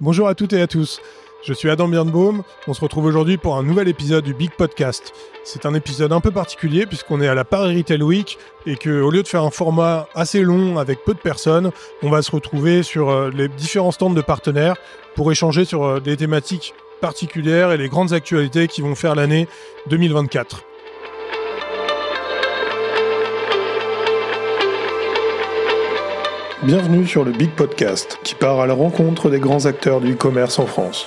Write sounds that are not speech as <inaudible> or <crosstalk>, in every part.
Bonjour à toutes et à tous. Je suis Adam Birnbaum. On se retrouve aujourd'hui pour un nouvel épisode du Big Podcast. C'est un épisode un peu particulier puisqu'on est à la Paris Retail Week et que au lieu de faire un format assez long avec peu de personnes, on va se retrouver sur euh, les différents stands de partenaires pour échanger sur euh, des thématiques particulières et les grandes actualités qui vont faire l'année 2024. Bienvenue sur le Big Podcast qui part à la rencontre des grands acteurs du e-commerce en France.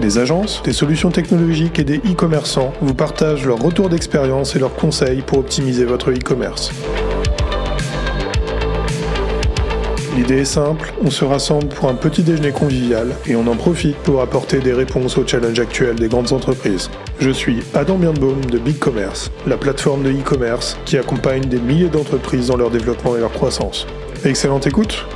Des agences, des solutions technologiques et des e-commerçants vous partagent leurs retours d'expérience et leurs conseils pour optimiser votre e-commerce. L'idée est simple, on se rassemble pour un petit déjeuner convivial et on en profite pour apporter des réponses aux challenges actuels des grandes entreprises. Je suis Adam Birnbaum de Big Commerce, la plateforme de e-commerce qui accompagne des milliers d'entreprises dans leur développement et leur croissance. Excellente écoute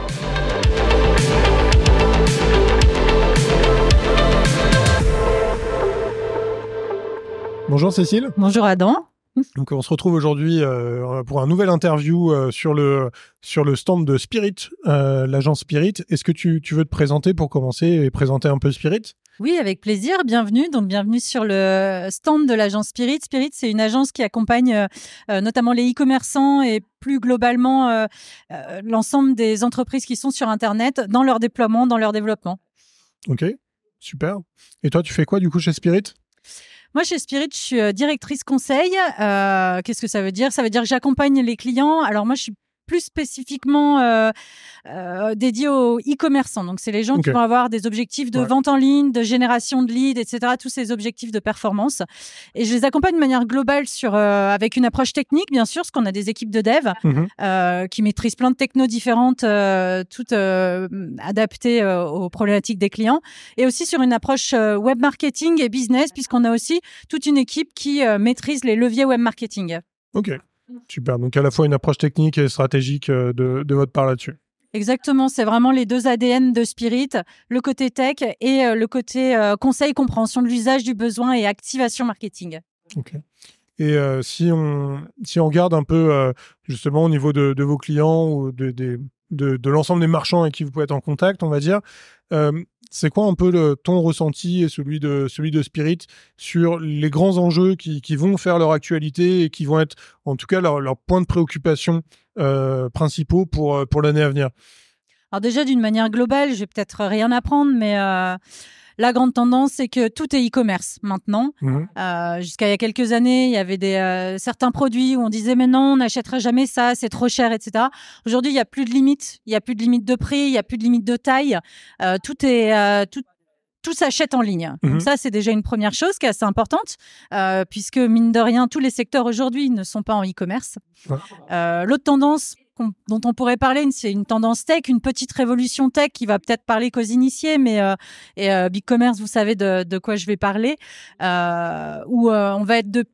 Bonjour Cécile. Bonjour Adam. <laughs> Donc on se retrouve aujourd'hui euh, pour un nouvel interview euh, sur le sur le stand de Spirit, euh, l'agence Spirit. Est-ce que tu, tu, veux te présenter pour commencer et présenter un peu Spirit Oui, avec plaisir. Bienvenue. Donc bienvenue sur le stand de l'agence Spirit. Spirit, c'est une agence qui accompagne notamment les e-commerçants et plus globalement l'ensemble des entreprises qui sont sur Internet dans leur déploiement, dans leur développement. Ok, super. Et toi, tu fais quoi du coup chez Spirit moi, chez Spirit, je suis euh, directrice conseil. Euh, qu'est-ce que ça veut dire Ça veut dire que j'accompagne les clients. Alors moi, je suis plus spécifiquement euh, euh, dédié aux e-commerçants. Donc, c'est les gens qui vont avoir des objectifs de vente en ligne, de génération de leads, etc. Tous ces objectifs de performance. Et je les accompagne de manière globale sur, euh, avec une approche technique, bien sûr, parce qu'on a des équipes de dev mmh qui maîtrisent plein de technos différentes, toutes adaptées aux problématiques des clients. Et aussi sur une approche web marketing et business, puisqu'on a aussi toute une équipe qui maîtrise les leviers web marketing. OK. Super. Donc à la fois une approche technique et stratégique euh, de, votre part là-dessus. Exactement, c'est vraiment les deux ADN de Spirit, le côté tech et euh, le côté euh, conseil, compréhension de l'usage du besoin et activation marketing. Ok. Et si, on, si on regarde un peu justement au niveau de, vos clients ou de, de, de l'ensemble des marchands avec qui vous pouvez être en contact, on va dire, euh, c'est quoi un peu le, ton ressenti et celui de, celui de Spirit sur les grands enjeux qui, vont faire leur actualité et qui vont être, en tout cas, leurs points de préoccupation euh, principaux pour, euh, pour l'année à venir Alors déjà, d'une manière globale, je vais peut-être rien apprendre, mais la grande tendance, c'est que tout est e-commerce maintenant. Mhm. Euh, jusqu'à il y a quelques années, il y avait des, euh, certains produits où on disait mais non, on n'achètera jamais ça, c'est trop cher, etc. Aujourd'hui, il n'y a plus de limite, il n'y a plus de limite de prix, il n'y a plus de limite de taille. Euh, tout est tout, tout s'achète en ligne. Mhm. ça, c'est déjà une première chose qui est assez importante, puisque mine de rien, tous les secteurs aujourd'hui ne sont pas en e-commerce. L'autre tendance dont on pourrait parler, c'est une tendance tech, une petite révolution tech qui va peut-être parler qu'aux initiés, mais euh, et euh, Big Commerce, vous savez de, quoi je vais parler, euh, où on va être de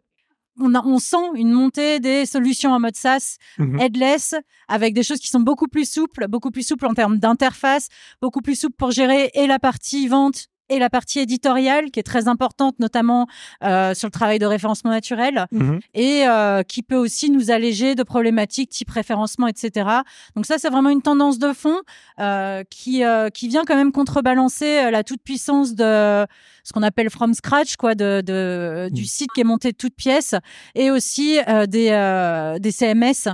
on, a, on, sent une montée des solutions en mode SaaS, mhm. headless, avec des choses qui sont beaucoup plus souples, beaucoup plus souples en termes d'interface, beaucoup plus souples pour gérer et la partie vente et la partie éditoriale qui est très importante, notamment euh, sur le travail de référencement naturel mhm. et euh, qui peut aussi nous alléger de problématiques type référencement, etc. Donc ça, c'est vraiment une tendance de fond euh, qui qui vient quand même contrebalancer la toute puissance de ce qu'on appelle from scratch, quoi, de, euh, du mm. site qui est monté de toutes pièces, et aussi euh, des, euh, des CMS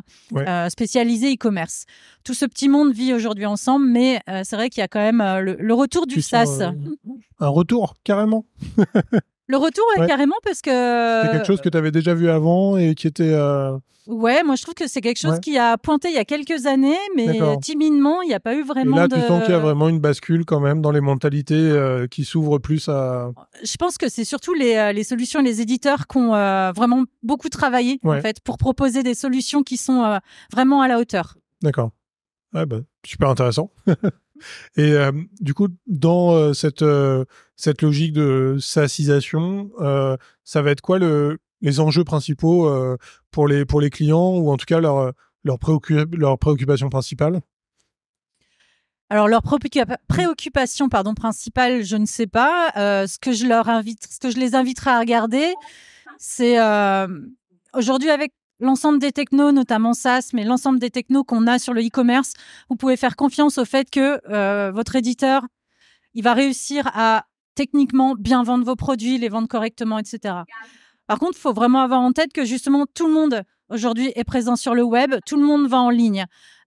spécialisés e-commerce. Tout ce petit monde vit aujourd'hui ensemble, mais c'est vrai qu'il y a quand même le, le, retour du SaaS. un retour, carrément. <laughs> Le retour, est carrément, parce que. C'est quelque chose que tu avais déjà vu avant et qui était. Euh, ouais, moi je trouve que c'est quelque chose qui a pointé il y a quelques années, mais timidement, il n'y a pas eu vraiment. Et là, tu qu'il y a vraiment une bascule quand même dans les mentalités euh, qui s'ouvrent plus à. Je pense que c'est surtout les, euh, les, solutions, les éditeurs qui ont vraiment beaucoup travaillé, en fait, pour proposer des solutions qui sont vraiment à la hauteur. D'accord. Ouais, bah, super intéressant. <laughs> Et euh, du coup, dans euh, cette, euh, cette logique de sassisation, ça va être quoi le, les enjeux principaux pour, les, pour les clients ou en tout cas leur, leur, préoccu leur préoccupation principale alors leur préoccupation pardon principale, je ne sais pas. ce que je leur invite, ce que je les inviterai à regarder, c'est aujourd'hui avec l'ensemble des technos, notamment SaaS, mais l'ensemble des technos qu'on a sur le e-commerce, vous pouvez faire confiance au fait que euh, votre éditeur, il va réussir à techniquement bien vendre vos produits, les vendre correctement, etc. Par contre, il faut vraiment avoir en tête que justement tout le monde aujourd'hui est présent sur le web, tout le monde va en ligne.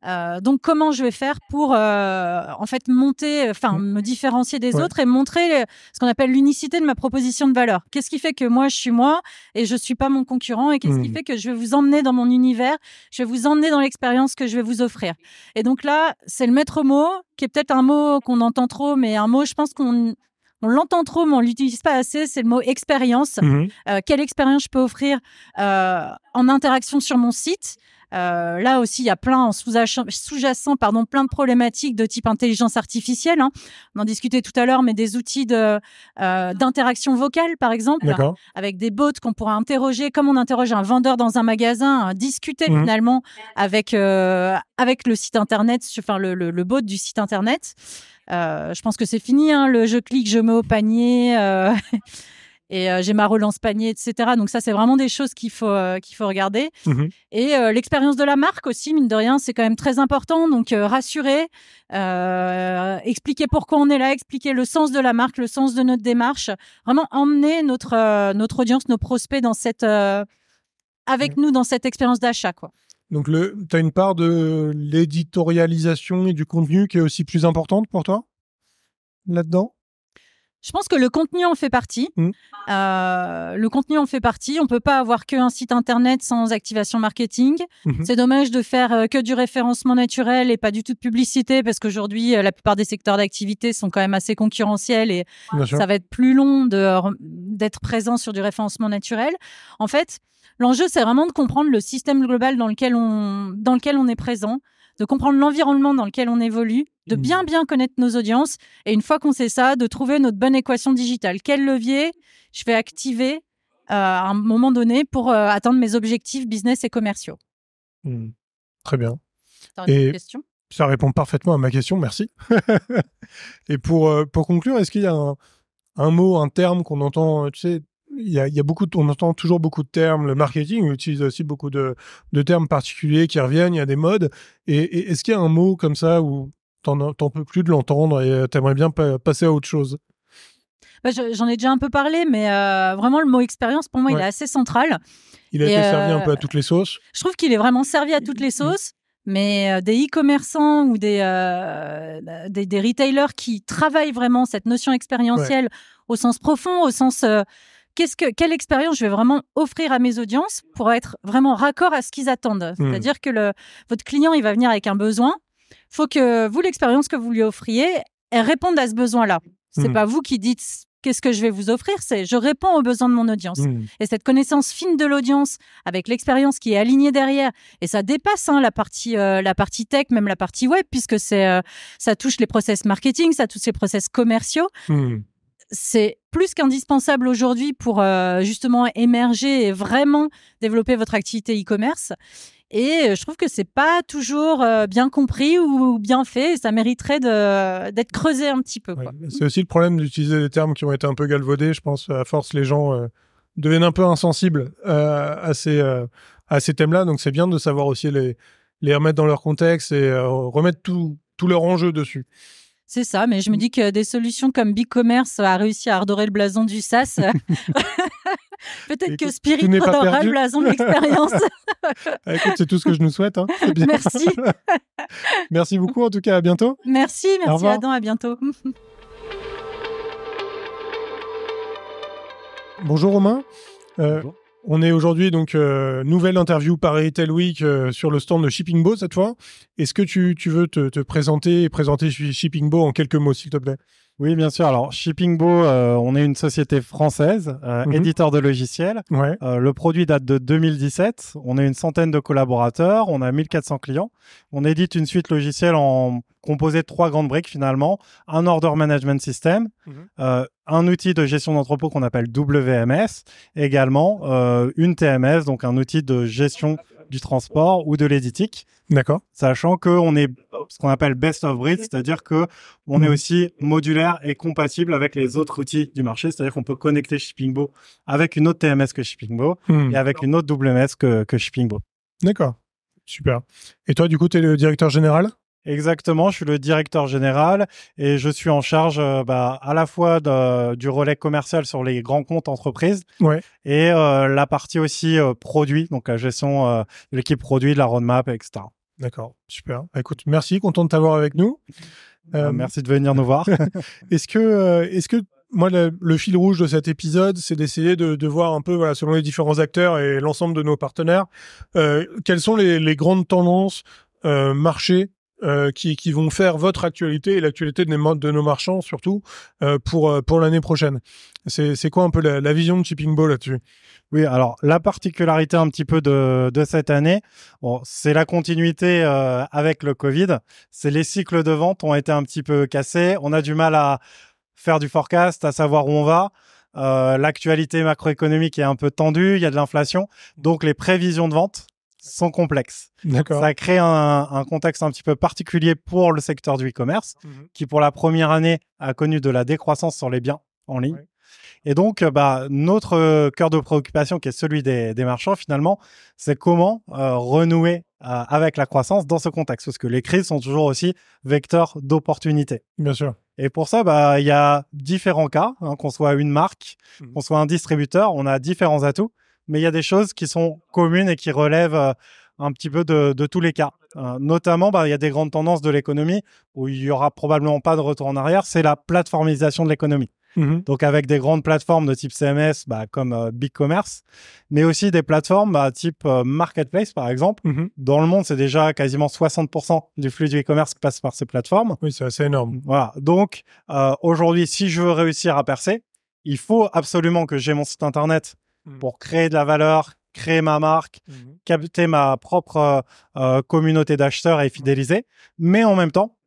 Euh, donc comment je vais faire pour euh, en fait monter, enfin mmh. me différencier des autres et montrer euh, ce qu'on appelle l'unicité de ma proposition de valeur. Qu'est-ce qui fait que moi je suis moi et je suis pas mon concurrent et qu'est-ce qui mmh. fait que je vais vous emmener dans mon univers, je vais vous emmener dans l'expérience que je vais vous offrir. Et donc là, c'est le maître mot qui est peut-être un mot qu'on entend trop, mais un mot je pense qu'on on l'entend trop, mais on l'utilise pas assez. C'est le mot expérience. Mhm. Euh, quelle expérience je peux offrir euh, en interaction sur mon site euh, là aussi, il y a plein en sous-jacent, pardon, plein de problématiques de type intelligence artificielle. Hein. On en discutait tout à l'heure, mais des outils de d'interaction vocale, par exemple, avec des bots qu'on pourra interroger, comme on interroge un vendeur dans un magasin, hein, discuter mhm. finalement avec avec le site internet, enfin le, le, le bot du site internet. Euh, je pense que c'est fini, hein, le je clique, je mets au panier. Euh, <laughs> et euh, j'ai ma relance panier, etc. Donc ça, c'est vraiment des choses qu'il faut qu'il faut regarder. Mhm. Et l'expérience de la marque aussi, mine de rien, c'est quand même très important. Donc rassurer, expliquer pourquoi on est là, expliquer le sens de la marque, le sens de notre démarche, vraiment emmener notre notre audience, nos prospects dans cette avec nous dans cette expérience d'achat, quoi. Donc, tu as une part de l'éditorialisation et du contenu qui est aussi plus importante pour toi là-dedans je pense que le contenu en fait partie. Mmh. Euh, le contenu en fait partie. On peut pas avoir qu'un site internet sans activation marketing. Mmh. C'est dommage de faire euh, que du référencement naturel et pas du tout de publicité parce qu'aujourd'hui, euh, la plupart des secteurs d'activité sont quand même assez concurrentiels et ça va être plus long d'être présent sur du référencement naturel. En fait, L'enjeu, c'est vraiment de comprendre le système global dans lequel on, dans lequel on est présent, de comprendre l'environnement dans lequel on évolue, de mm. bien bien connaître nos audiences, et une fois qu'on sait ça, de trouver notre bonne équation digitale. Quel levier je vais activer euh, à un moment donné pour euh, atteindre mes objectifs business et commerciaux mm. Très bien. Et ça répond parfaitement à ma question, merci. <laughs> et pour, euh, pour conclure, est-ce qu'il y a un, mot, un terme qu'on entend, tu sais, il y, a, beaucoup, on entend toujours beaucoup de termes. Le marketing utilise aussi beaucoup de, de termes particuliers qui reviennent. Il y a des modes. Et, est-ce qu'il y a un mot comme ça où t'en peux plus de l'entendre et euh, tu aimerais bien passer à autre chose bah, J'en ai déjà un peu parlé, mais euh, vraiment, le mot expérience, pour moi, il est assez central. Il a été servi un euh, peu à toutes les sauces. Je trouve qu'il est vraiment servi à toutes les mmh, mmh. sauces. Mais des e-commerçants ou bah, des, des, retailers qui travaillent vraiment cette notion expérientielle au sens profond, au sens que, quelle expérience je vais vraiment offrir à mes audiences pour être vraiment raccord à ce qu'ils attendent. Hmm. C'est-à-dire que le, votre client, il va venir avec un besoin. Faut que vous, l'expérience que vous lui offriez, elle réponde à ce besoin-là. C'est n'est hmm. pas vous qui dites qu'est-ce que je vais vous offrir, c'est je réponds aux besoins de mon audience. Hmm. Et cette connaissance fine de l'audience, avec l'expérience qui est alignée derrière, et ça dépasse hein, la partie euh, la partie tech, même la partie web, puisque c'est euh, ça touche les process marketing, ça touche les process commerciaux c'est plus qu'indispensable aujourd'hui pour euh, justement émerger et vraiment développer votre activité e-commerce. Et je trouve que c'est pas toujours euh, bien compris ou bien fait. Et ça mériterait d'être creusé un petit peu. c'est aussi le problème d'utiliser des termes qui ont été un peu galvaudés. Je pense à force, les gens euh, deviennent un peu insensibles à ces, ces thèmes-là. Donc c'est bien de savoir aussi les, les remettre dans leur contexte et remettre tout, tout leur enjeu dessus. C'est ça, mais je me mm. dis que des solutions comme bi-commerce a réussi à ardorer le blason du sas. <laughs> Peut-être que Spirit redorera le blason de <laughs> l'expérience. Ah, écoute, c'est tout ce que je nous souhaite. Hein. Merci. <laughs> merci beaucoup, en tout cas, à bientôt. Merci, merci Adam, à bientôt. Bonjour Romain. Euh, on est aujourd'hui donc euh, nouvelle interview par Retail Week euh, sur le stand de Shipping Bow cette fois. Est-ce que tu, tu veux te, te, présenter et présenter Shipping Bow en quelques mots s'il te plaît oui, bien sûr. Alors, Shippingbo, euh, on est une société française, euh, mhm. éditeur de logiciels. Euh, le produit date de 2017. On est une centaine de collaborateurs. On a 1400 clients. On édite une suite logicielle en composée de trois grandes briques finalement. Un order management system, mhm. un outil de gestion d'entrepôt qu'on appelle WMS, également une TMS, donc un outil de gestion du transport ou de l'éditique. D'accord. Sachant qu'on est ce qu'on appelle best of breed, c'est-à-dire que on est mm. aussi modulaire et compatible avec les autres outils du marché, c'est-à-dire qu'on peut connecter Shippingbo avec une autre TMS que Shippingbo mm. et avec une autre WMS que, que Shippingbo. D'accord, super. Et toi, du coup, tu es le directeur général Exactement, je suis le directeur général et je suis en charge euh, bah, à la fois du relais commercial sur les grands comptes entreprises et euh, la partie aussi euh, produit, donc la gestion de l'équipe produit, de la roadmap, etc. D'accord, super. Bah, écoute, merci, content de t'avoir avec nous. Bah, euh, merci de venir nous voir. <laughs> est-ce que, euh, est-ce que moi, le, fil rouge de cet épisode, c'est d'essayer de, voir un peu, selon les différents acteurs et l'ensemble de nos partenaires, euh, quelles sont les, grandes tendances euh, marché euh, qui, qui, vont faire votre actualité et l'actualité de, nos, de nos marchands surtout euh, pour, euh, pour l'année prochaine. C'est quoi un peu la, vision de Chipping Ball là-dessus Oui, alors la particularité un petit peu de, de cette année, bon, c'est la continuité euh, avec le Covid. C'est les cycles de vente ont été un petit peu cassés. On a du mal à faire du forecast, à savoir où on va. Euh, l'actualité macroéconomique est un peu tendue, il y a de l'inflation, donc les prévisions de vente sont complexes. Ça crée un, contexte un petit peu particulier pour le secteur du e-commerce, mhm. qui pour la première année a connu de la décroissance sur les biens en ligne. Et donc, euh, bah, notre euh, cœur de préoccupation, qui est celui des, marchands, finalement, c'est comment euh, renouer avec la croissance dans ce contexte, parce que les crises sont toujours aussi vecteurs d'opportunités. Bien sûr. Et pour ça, bah il y a différents cas, hein, qu'on soit une marque, mhm. qu'on soit un distributeur, on a différents atouts mais il y a des choses qui sont communes et qui relèvent euh, un petit peu de, tous les cas. Euh, notamment, bah, il y a des grandes tendances de l'économie où il y aura probablement pas de retour en arrière, c'est la plateformisation de l'économie. Mmh Donc avec des grandes plateformes de type CMS, bah, comme euh, BigCommerce, Big Commerce, mais aussi des plateformes bah, type Marketplace, par exemple. Mmh Dans le monde, c'est déjà quasiment 60% du flux du e-commerce qui passe par ces plateformes. Oui, c'est assez énorme. Voilà. Donc aujourd'hui, si je veux réussir à percer, il faut absolument que j'ai mon site internet Mm. pour créer de la valeur, créer ma marque, mm. capter ma propre euh, communauté d'acheteurs et fidéliser. Mais en même temps,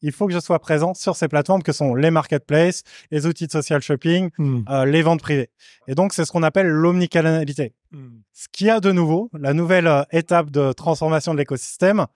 il faut que je sois présent sur ces plateformes que sont les marketplaces, les outils de social shopping, mm. euh, les ventes privées. Et donc, c'est ce qu'on appelle l'omnicanalité. Ce qu'il y a de nouveau, la nouvelle euh, étape de transformation de l'écosystème,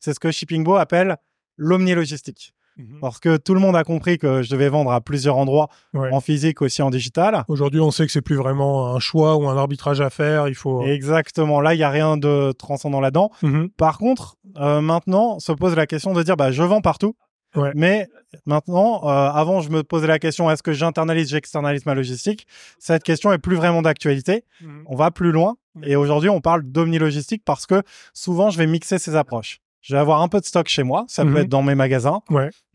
c'est ce que Shippingbo appelle l'omnilogistique. Mhm. Parce que tout le monde a compris que je devais vendre à plusieurs endroits, en physique aussi en digital. Aujourd'hui, on sait que c'est plus vraiment un choix ou un arbitrage à faire. Il faut euh, exactement. Là, il y a rien de transcendant là-dedans. Mhm. Par contre, euh, maintenant, se pose la question de dire, bah, je vends partout. Ouais. Mais maintenant, euh, avant, je me posais la question est-ce que j'internalise, j'externalise ma logistique Cette question est plus vraiment d'actualité. Mhm. On va plus loin. Et aujourd'hui, on parle d'omnilogistique parce que souvent, je vais mixer ces approches je vais avoir un peu de stock chez moi. Ça peut mhm. être dans mes magasins,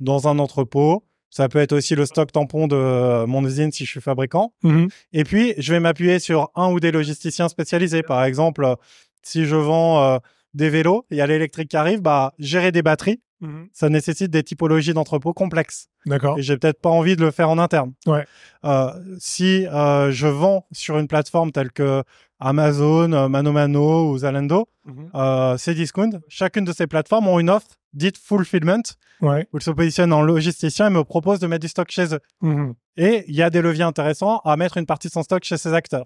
dans un entrepôt. Ça peut être aussi le stock tampon de mon usine si je suis fabricant. Mhm. Et puis, je vais m'appuyer sur un ou des logisticiens spécialisés. Par exemple, si je vends euh, des vélos, il y a l'électrique qui arrive, bah, gérer des batteries, mhm. ça nécessite des typologies d'entrepôts complexes. D'accord. Et j'ai peut-être pas envie de le faire en interne. Ouais. Euh, si euh, je vends sur une plateforme telle que Amazon, euh, Mano Mano ou Zalando, mm euh, discount. chacune de ces plateformes ont une offre dite fulfillment, où ils se positionnent en logisticien et me proposent de mettre du stock chez eux. Mhm. Et il y a des leviers intéressants à mettre une partie de son stock chez ces acteurs.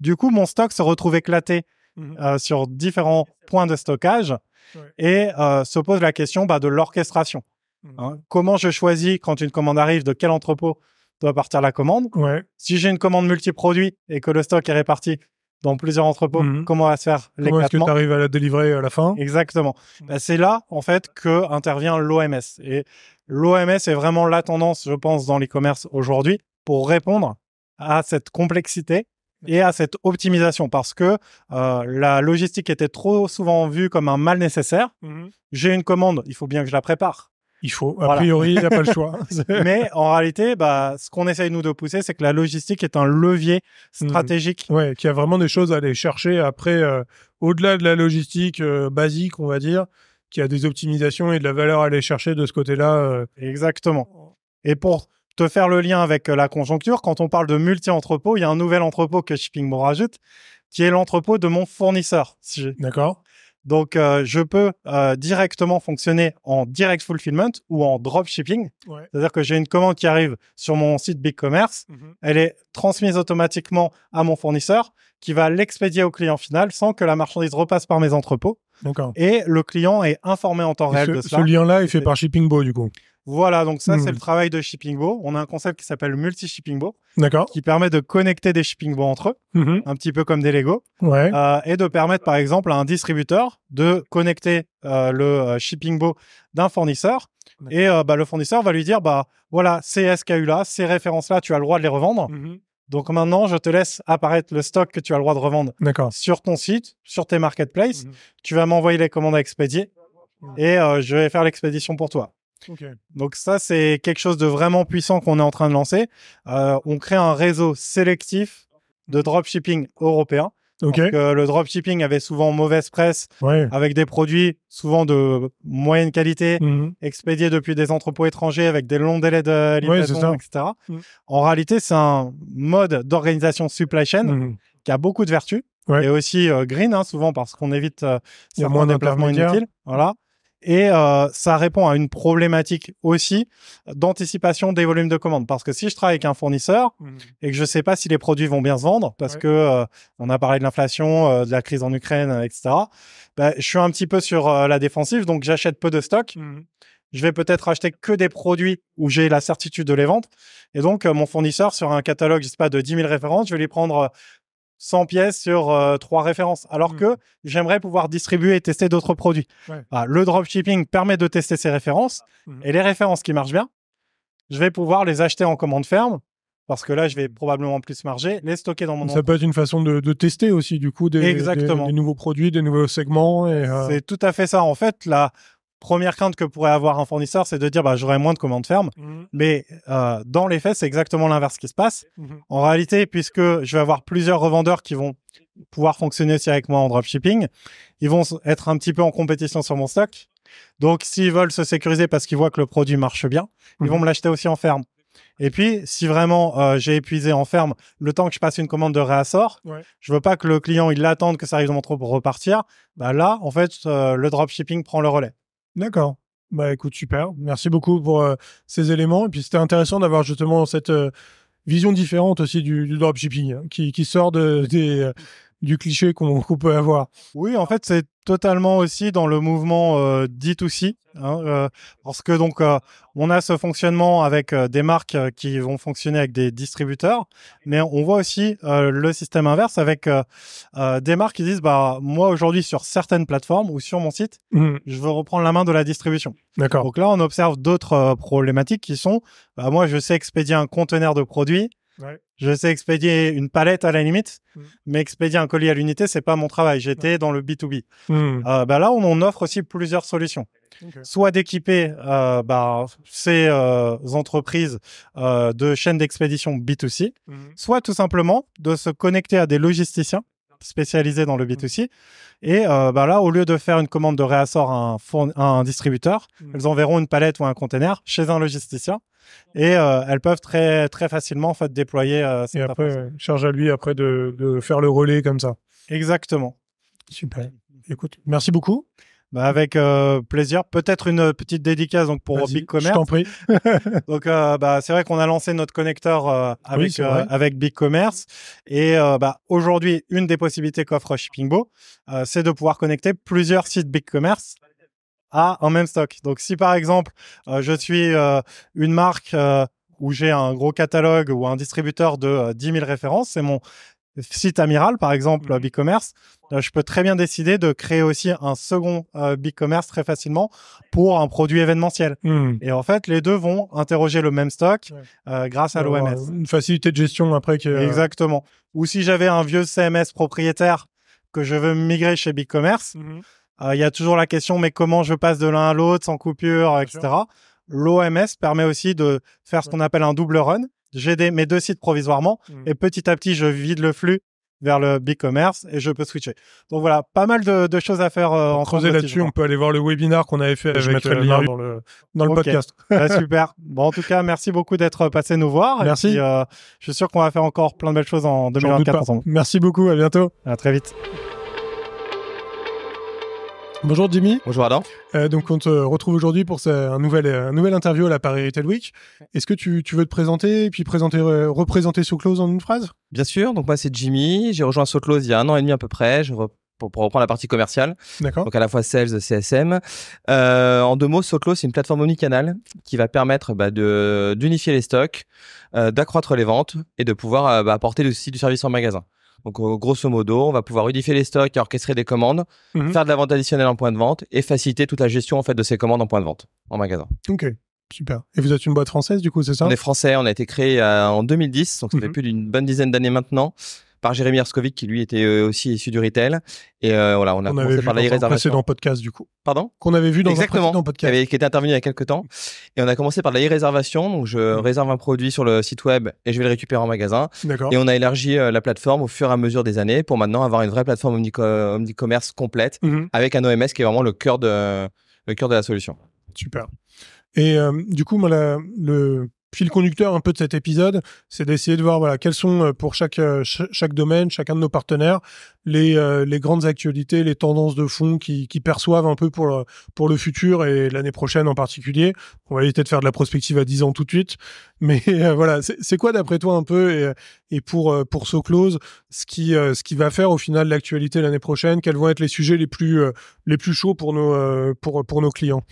Du coup, mon stock se retrouve éclaté mhm. euh, sur différents points de stockage et se pose la question bah, de l'orchestration. Mhm. Hein, comment je choisis quand une commande arrive de quel entrepôt doit partir la commande. Si j'ai une commande multiproduit et que le stock est réparti dans plusieurs entrepôts, mhm. comment va se faire l'éclatement. Comment est-ce que tu arrives à la délivrer à la fin Exactement. Mhm. Bah, c'est là, en fait, que intervient l'OMS. Et l'OMS est vraiment la tendance, je pense, dans l'e-commerce aujourd'hui pour répondre à cette complexité et à cette optimisation parce que euh, la logistique était trop souvent vue comme un mal nécessaire. Mhm. J'ai une commande, il faut bien que je la prépare il faut. A priori, il n'y a pas le choix. <laughs> Mais en réalité, bah, ce qu'on essaye nous de pousser, c'est que la logistique est un levier stratégique. Mmh. Ouais, qu'il a vraiment des choses à aller chercher après, euh, au-delà de la logistique euh, basique, on va dire, qui a des optimisations et de la valeur à aller chercher de ce côté-là. Euh. Exactement. Et pour te faire le lien avec la conjoncture, quand on parle de multi-entrepôts, il y a un nouvel entrepôt que Shipping ajoute, rajoute, qui est l'entrepôt de mon fournisseur. D'accord. Donc, euh, je peux euh, directement fonctionner en direct fulfillment ou en dropshipping. shipping. C'est-à-dire que j'ai une commande qui arrive sur mon site BigCommerce. commerce Elle est transmise automatiquement à mon fournisseur qui va l'expédier au client final sans que la marchandise repasse par mes entrepôts. Et le client est informé en temps réel ce, de cela. Ce lien-là est fait par Shippingbo, du coup. Voilà, donc ça, c'est hmm. le travail de Shippingbo. On a un concept qui s'appelle Multi-Shippingbo. Qui permet de connecter des Shippingbo entre eux, mhm. un petit peu comme des Lego. Euh, et de permettre, par exemple, à un distributeur de connecter euh, le euh, Shippingbo d'un fournisseur. Et euh, bah, le fournisseur va lui dire bah voilà, ces SKU-là, ces références-là, tu as le droit de les revendre. Mhm. Donc maintenant, je te laisse apparaître le stock que tu as le droit de revendre sur ton site, sur tes marketplaces. Mhm. Tu vas m'envoyer les commandes à expédier et je vais faire l'expédition pour toi. Donc ça, c'est quelque chose de vraiment puissant qu'on est en train de lancer. Euh, on crée un réseau sélectif de dropshipping européen. Euh, le dropshipping avait souvent mauvaise presse avec des produits souvent de moyenne qualité, mhm. expédiés depuis des entrepôts étrangers avec des longs délais de livraison, etc. Mhm. En réalité, c'est un mode d'organisation supply chain mhm. qui a beaucoup de vertus. Et aussi euh, green, hein, souvent parce qu'on évite certains moins déplacements inutiles. Voilà. Et euh, ça répond à une problématique aussi d'anticipation des volumes de commandes. Parce que si je travaille avec un fournisseur mmh. et que je ne sais pas si les produits vont bien se vendre, parce que euh, on a parlé de l'inflation, euh, de la crise en Ukraine, etc. Bah, je suis un petit peu sur la défensive, donc j'achète peu de stock. Mmh. Je vais peut-être acheter que des produits où j'ai la certitude de les vendre. Et donc, mon fournisseur, sur un catalogue, je sais pas, de 10 000 références, je vais lui prendre 100 pièces sur 3 euh, références. Alors mm. que j'aimerais pouvoir distribuer et tester d'autres produits. Ah, le dropshipping permet de tester ces références mm. et les références qui marchent bien, je vais pouvoir les acheter en commande ferme parce que là, je vais probablement plus marger, les stocker dans mon. Ça peut être une façon de, tester aussi, du coup, des, nouveaux produits, des nouveaux segments. Euh, C'est tout à fait ça. En fait, là première crainte que pourrait avoir un fournisseur, c'est de dire bah, j'aurai moins de commandes fermes. Mhm. Mais euh, dans les faits, c'est exactement l'inverse qui se passe. Mhm. En réalité, puisque je vais avoir plusieurs revendeurs qui vont pouvoir fonctionner aussi avec moi en dropshipping, ils vont être un petit peu en compétition sur mon stock. Donc, s'ils veulent se sécuriser parce qu'ils voient que le produit marche bien, ils vont mhm. me l'acheter aussi en ferme. Et puis, si vraiment euh, j'ai épuisé en ferme le temps que je passe une commande de réassort, je je veux pas que le client il l'attende que ça arrive dans mon trou pour repartir. Bah là, en fait, euh, le dropshipping prend le relais. D'accord. Bah écoute, super. Merci beaucoup pour euh, ces éléments. Et puis c'était intéressant d'avoir justement cette euh, vision différente aussi du, dropshipping hein, qui, qui, sort de, des, euh, du cliché <laughs> qu'on peut avoir. Oui, en fait, c'est totalement aussi dans le mouvement euh, dit aussi si hein, euh, parce que donc euh, on a ce fonctionnement avec des marques qui vont fonctionner avec des distributeurs, mais on voit aussi le système inverse avec des marques qui disent bah moi aujourd'hui sur certaines plateformes ou sur mon site, mmh. je veux reprendre la main de la distribution. D'accord. Donc là, on observe d'autres problématiques qui sont bah, moi je sais expédier un conteneur de produits je sais expédier une palette à la limite, mm. mais expédier un colis à l'unité, c'est pas mon travail. J'étais dans le B2B. Mm. Euh, bah là, on offre aussi plusieurs solutions. Soit d'équiper euh, bah, ces euh, entreprises de chaînes d'expédition B2C, mm. soit tout simplement de se connecter à des logisticiens spécialisé dans le B2C. Mm. Et euh, bah là, au lieu de faire une commande de réassort à un, un distributeur, mm. elles enverront une palette ou un conteneur chez un logisticien. Et euh, elles peuvent très, très facilement en fait, déployer euh, Et après, charge à lui après de, de faire le relais comme ça. Exactement. Super. Écoute, merci beaucoup. Bah avec euh, plaisir. Peut-être une euh, petite dédicace donc pour Commerce. Je t'en prie. <laughs> <laughs> donc euh, bah c'est vrai qu'on a lancé notre connecteur euh, avec Big Commerce et bah aujourd'hui une des possibilités qu'offre Shippingbo, c'est de pouvoir connecter plusieurs sites Big Commerce à un même stock. Donc si par exemple je suis une marque où j'ai un gros catalogue ou un distributeur de 10 000 références, c'est mon site amiral, par exemple, mhm. BigCommerce, euh, je peux très bien décider de créer aussi un second euh, BigCommerce très facilement pour un produit événementiel. Mhm. Et en fait, les deux vont interroger le même stock euh, grâce à l'OMS. Une facilité de gestion après. que. Exactement. Ou si j'avais un vieux CMS propriétaire que je veux migrer chez BigCommerce, mhm. il y a toujours la question, mais comment je passe de l'un à l'autre sans coupure, etc. L'OMS permet aussi de faire ce qu'on appelle un double run j'ai des, mes deux sites provisoirement mmh. et petit à petit, je vide le flux vers le big commerce et je peux switcher. Donc voilà, pas mal de, de choses à faire euh, en creuser là-dessus. On peut aller voir le webinar qu'on avait fait. Avec, euh, le dans le, dans podcast. <laughs> Bah, super. Bon, en tout cas, merci beaucoup d'être euh, passé nous voir. Merci. Euh, je suis sûr qu'on va faire encore plein de belles choses en 2024 ensemble. Merci beaucoup. À bientôt. À très vite. Bonjour Jimmy. Bonjour Adam. Euh, donc on te retrouve aujourd'hui pour euh, un nouvel, interview à la Paris Retail Week. Est-ce que tu, veux te présenter et puis présenter, euh, représenter SoClose en une phrase Bien sûr, donc moi c'est Jimmy, j'ai rejoint SoClose il y a un an et demi à peu près, je pour, reprendre la partie commerciale. D'accord. Donc à la fois sales, CSM. en deux mots, SoClose, c'est une plateforme omnicanale qui va permettre bah, d'unifier les stocks, d'accroître les ventes et de pouvoir bah, apporter aussi du service en magasin. Donc, grosso modo, on va pouvoir unifier les stocks et orchestrer des commandes, mhm. faire de la vente additionnelle en point de vente et faciliter toute la gestion en fait de ces commandes en point de vente, en magasin. Ok. Super. Et vous êtes une boîte française, du coup, c'est ça On est français, on a été créé euh, en 2010, donc ça mhm. fait plus d'une bonne dizaine d'années maintenant par Jérémy Erskovic qui lui était euh, aussi issu du retail. Et euh, voilà, on a commencé par la réservation. précédent podcast du coup. Pardon Qu'on avait vu dans Exactement, précédent podcast. Avait, qui était intervenu il y a quelques temps. Et on a commencé par la réservation Donc je mmh. réserve un produit sur le site web et je vais le récupérer en magasin. Et on a élargi euh, la plateforme au fur et à mesure des années pour maintenant avoir une vraie plateforme omnicommerce complète mmh. avec un OMS qui est vraiment le cœur de, le cœur de la solution. Super. Et du coup, moi, le, puis le conducteur un peu de cet épisode, c'est d'essayer de voir voilà quels sont euh, pour chaque euh, chaque domaine, chacun de nos partenaires, les, euh, les grandes actualités, les tendances de fond qui, qui perçoivent un peu pour le, pour le futur et l'année prochaine en particulier. On va éviter de faire de la prospective à 10 ans tout de suite, <laughs> mais voilà, c'est quoi d'après toi un peu et, et pour pour So ce qui ce qui va faire au final l'actualité l'année prochaine, quels vont être les sujets les plus les plus chauds pour nos pour pour nos clients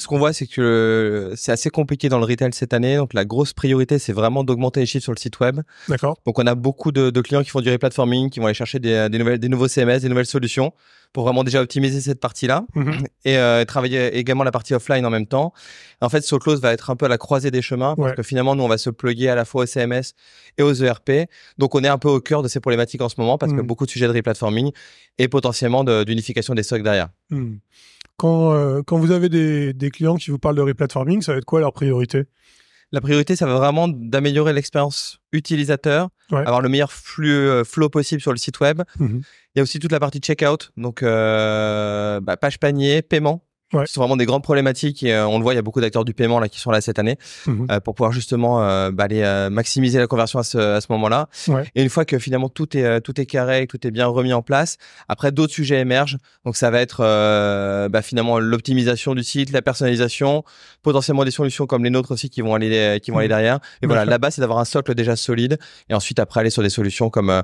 ce qu'on voit, c'est que euh, c'est assez compliqué dans le retail cette année. Donc, la grosse priorité, c'est vraiment d'augmenter les chiffres sur le site web. D'accord. Donc, on a beaucoup de, clients qui font du replatforming, qui vont aller chercher des, euh, nouvelles, des nouveaux CMS, des nouvelles solutions pour vraiment déjà optimiser cette partie-là mhm. et euh, travailler également la partie offline en même temps. En fait, SoClose va être un peu à la croisée des chemins parce que finalement, nous, on va se plugger à la fois aux CMS et aux ERP. Donc, on est un peu au cœur de ces problématiques en ce moment parce que mhm. beaucoup de sujets de replatforming et potentiellement d'unification des stocks derrière. Hmm. Euh, quand, vous avez des, clients qui vous parlent de replatforming, ça va être quoi leur priorité La priorité, ça va vraiment d'améliorer l'expérience utilisateur, avoir le meilleur flux, euh, flow possible sur le site web. Mhm. Il y a aussi toute la partie checkout, donc euh, bah, page panier, paiement. Ouais. Ce sont vraiment des grandes problématiques et euh, on le voit, il y a beaucoup d'acteurs du paiement là qui sont là cette année mhm. euh, pour pouvoir justement euh, bah, aller euh, maximiser la conversion à ce, à ce moment-là. Et une fois que finalement tout est tout est carré, tout est bien remis en place, après d'autres sujets émergent. Donc ça va être bah, finalement l'optimisation du site, la personnalisation, potentiellement des solutions comme les nôtres aussi qui vont aller qui vont aller mhm. derrière. Et voilà, la base c'est d'avoir un socle déjà solide et ensuite après aller sur des solutions comme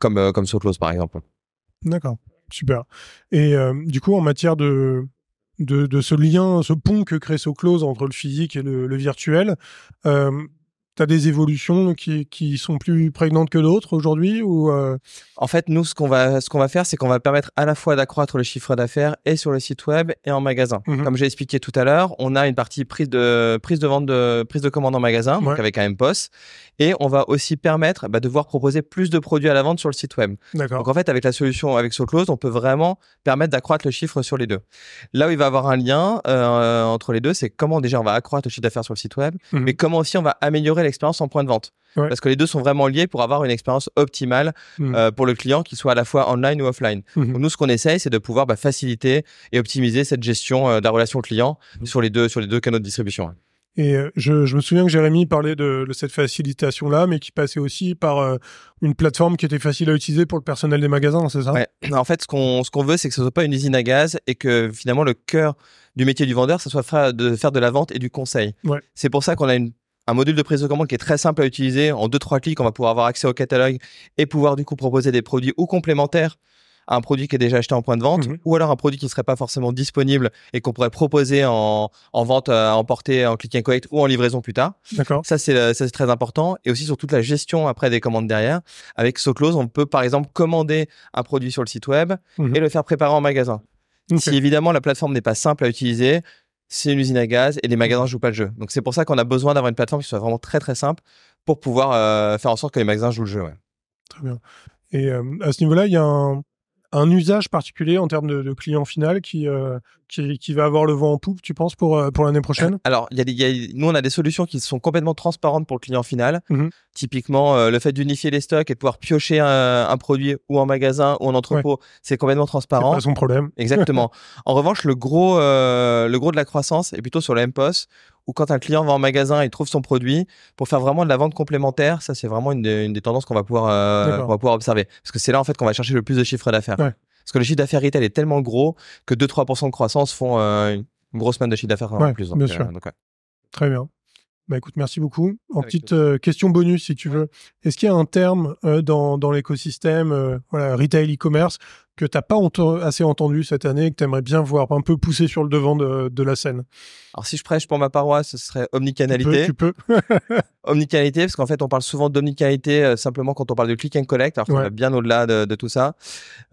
comme comme par exemple. D'accord, super. Et du coup en matière de de, ce lien, ce pont que crée close entre le physique et le, virtuel. Euh, tu as des évolutions qui, sont plus prégnantes que d'autres aujourd'hui ou euh? En fait, nous, ce qu'on va, ce qu'on va faire, c'est qu'on va permettre à la fois d'accroître le chiffre d'affaires et sur le site web et en magasin. Mhm. Comme j'ai expliqué tout à l'heure, on a une partie prise de, prise de vente, de, prise de commande en magasin, donc avec un poste Et on va aussi permettre bah, de voir proposer plus de produits à la vente sur le site web. Donc en fait, avec la solution avec SoClose, on peut vraiment permettre d'accroître le chiffre sur les deux. Là où il va avoir un lien euh, entre les deux, c'est comment déjà on va accroître le chiffre d'affaires sur le site web, mhm. mais comment aussi on va améliorer expérience en point de vente. Parce que les deux sont vraiment liés pour avoir une expérience optimale hmm. euh, pour le client, qu'il soit à la fois online ou offline. Hmm. nous, ce qu'on essaye, c'est de pouvoir bah, faciliter et optimiser cette gestion euh, de la relation client hmm. sur, les deux, sur les deux canaux de distribution. Et euh, je, me souviens que Jérémy parlait de, cette facilitation-là, mais qui passait aussi par une plateforme qui était facile à utiliser pour le personnel des magasins, c'est ça En fait, ce qu'on ce veut, c'est que ce ne soit pas une usine à gaz et que finalement le cœur du métier du vendeur, ça soit de faire de la vente et du conseil. C'est pour ça qu'on a une un module de prise de commande qui est très simple à utiliser. En deux, trois clics, on va pouvoir avoir accès au catalogue et pouvoir du coup proposer des produits ou complémentaires à un produit qui est déjà acheté en point de vente mhm. ou alors un produit qui ne serait pas forcément disponible et qu'on pourrait proposer en, vente à euh, portée, en click and collect ou en livraison plus tard. D'accord. Ça c'est euh, ça c'est très important et aussi sur toute la gestion après des commandes derrière. Avec SoClose, on peut par exemple commander un produit sur le site web mhm. et le faire préparer en magasin. Si évidemment la plateforme n'est pas simple à utiliser, c'est une usine à gaz et les mmh. magasins jouent pas le jeu. Donc c'est pour ça qu'on a besoin d'avoir une plateforme qui soit vraiment très très simple pour pouvoir euh, faire en sorte que les magasins jouent le jeu. Très bien. Et euh, à ce niveau-là, il y a un, usage particulier en termes de, client final euh, qui, qui, va avoir le vent en poupe, tu penses, pour, pour l'année prochaine Alors, nous, on a des solutions qui sont complètement transparentes pour le client final. Mmh Typiquement, euh, le fait d'unifier les stocks et de pouvoir piocher un, produit ou en magasin ou en entrepôt, c'est complètement transparent. pas son problème. <laughs> Exactement. en revanche, le gros, euh, le gros de la croissance est plutôt sur le MPOS où quand un client va en magasin, il trouve son produit pour faire vraiment de la vente complémentaire. Ça, c'est vraiment une, des tendances qu'on va pouvoir, euh, pouvoir observer. Parce que c'est là, en fait, qu'on va chercher le plus de chiffre d'affaires. Parce que le chiffre d'affaires retail est tellement gros que 2-3% de croissance font une grosse manne de chiffre d'affaires en plus. Bien sûr. Très bien. Bah écoute, merci beaucoup. En petite euh, question bonus, si tu veux, est-ce qu'il y a un terme euh, dans, dans l'écosystème euh, voilà, retail, e-commerce que tu n'as pas assez entendu cette année et que aimerais bien voir un peu pousser sur le devant de, la scène Alors si je prêche pour ma paroisse, ce serait omnicanalité. Tu peux. Tu <laughs> omnicanalité, parce qu'en fait on parle souvent d'omnicanalité euh, simplement quand on parle de click and collect, alors qu'on est bien au-delà de, tout ça.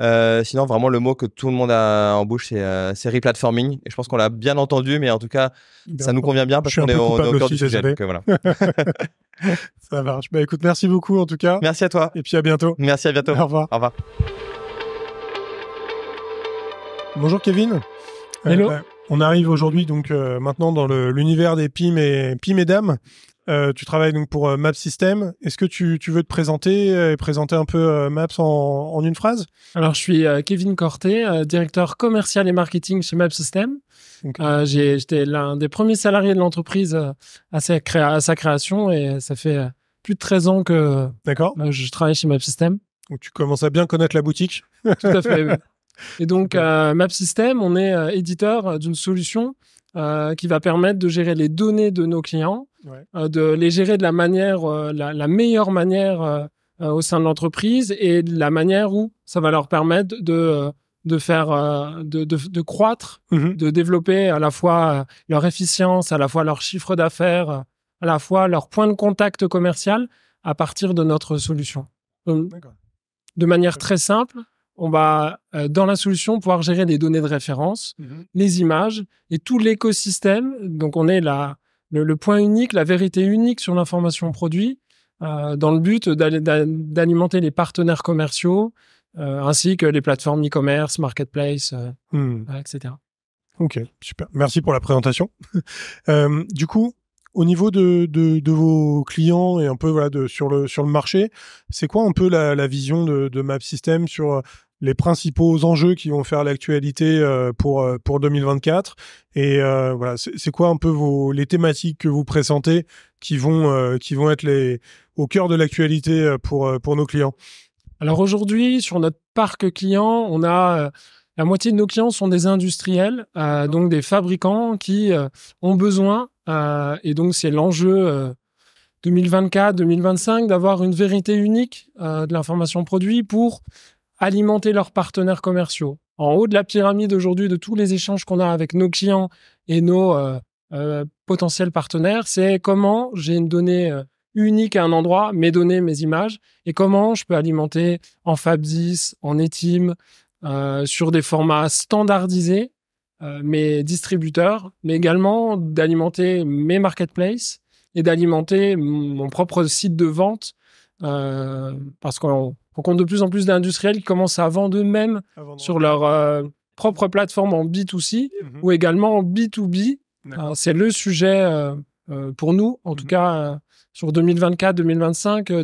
Euh, sinon vraiment le mot que tout le monde a en bouche c'est euh, replatforming. Et je pense qu'on l'a bien entendu, mais en tout cas ça nous convient bien parce qu'on est, au, cœur du sujet. Euh, voilà. <laughs> ça marche. Bah écoute, merci beaucoup en tout cas. Merci à toi. Et puis à bientôt. Merci à bientôt. Au revoir. Au revoir. Bonjour Kevin. Euh, euh, on arrive aujourd'hui donc euh, maintenant dans l'univers des PIM et, PIM et dames. tu travailles donc pour Maps System. Est-ce que tu, veux te présenter et présenter un peu Maps en, une phrase Alors, je suis Kevin Corté, directeur commercial et marketing chez Maps System. J'étais l'un des premiers salariés de l'entreprise à, sa création et ça fait plus de 13 ans que je travaille chez Maps System. Donc, tu commences à bien connaître la boutique. Tout à fait. <laughs> Et donc, euh, MapSystem, on est euh, éditeur euh, d'une solution euh, qui va permettre de gérer les données de nos clients, de les gérer de la manière, la, meilleure manière au sein de l'entreprise et de la manière où ça va leur permettre de de faire de, de, croître, mhm. de développer à la fois leur efficience, à la fois leur chiffre d'affaires, à la fois leur point de contact commercial à partir de notre solution. de manière très simple, on va, euh, dans la solution, pouvoir gérer les données de référence, mhm. les images et tout l'écosystème. Donc, on est là le, point unique, la vérité unique sur l'information produit, euh, dans le but d'alimenter les partenaires commerciaux, euh, ainsi que les plateformes e-commerce, marketplace, hmm. etc. Ok, super. Merci pour la présentation. <laughs> du coup, au niveau de, vos clients et un peu voilà sur le sur le marché, c'est quoi un peu la, vision de, de Map System sur les principaux enjeux qui vont faire l'actualité euh, pour euh, pour 2024 et euh, voilà c'est quoi un peu vos les thématiques que vous présentez qui vont qui vont être les au cœur de l'actualité pour pour nos clients. Alors aujourd'hui sur notre parc client, on a la moitié de nos clients sont des industriels, donc des fabricants qui ont besoin et donc c'est l'enjeu 2024, 2025, d'avoir une vérité unique de l'information produit pour alimenter leurs partenaires commerciaux. En haut de la pyramide aujourd'hui de tous les échanges qu'on a avec nos clients et nos euh, euh, potentiels partenaires, c'est comment j'ai une donnée euh, unique à un endroit, mes données, mes images, et comment je peux alimenter en FAB10, en Etim, sur des formats standardisés mes distributeurs, mais également d'alimenter mes marketplaces et d'alimenter mon propre site de vente, parce qu'on on compte de plus en plus d'industriels qui commencent à vendre eux-mêmes sur leur euh, propre plateforme en B2C mhm. ou également en B2B. Hein, c'est le sujet euh, euh, pour nous, en tout mhm. cas sur 2024-2025,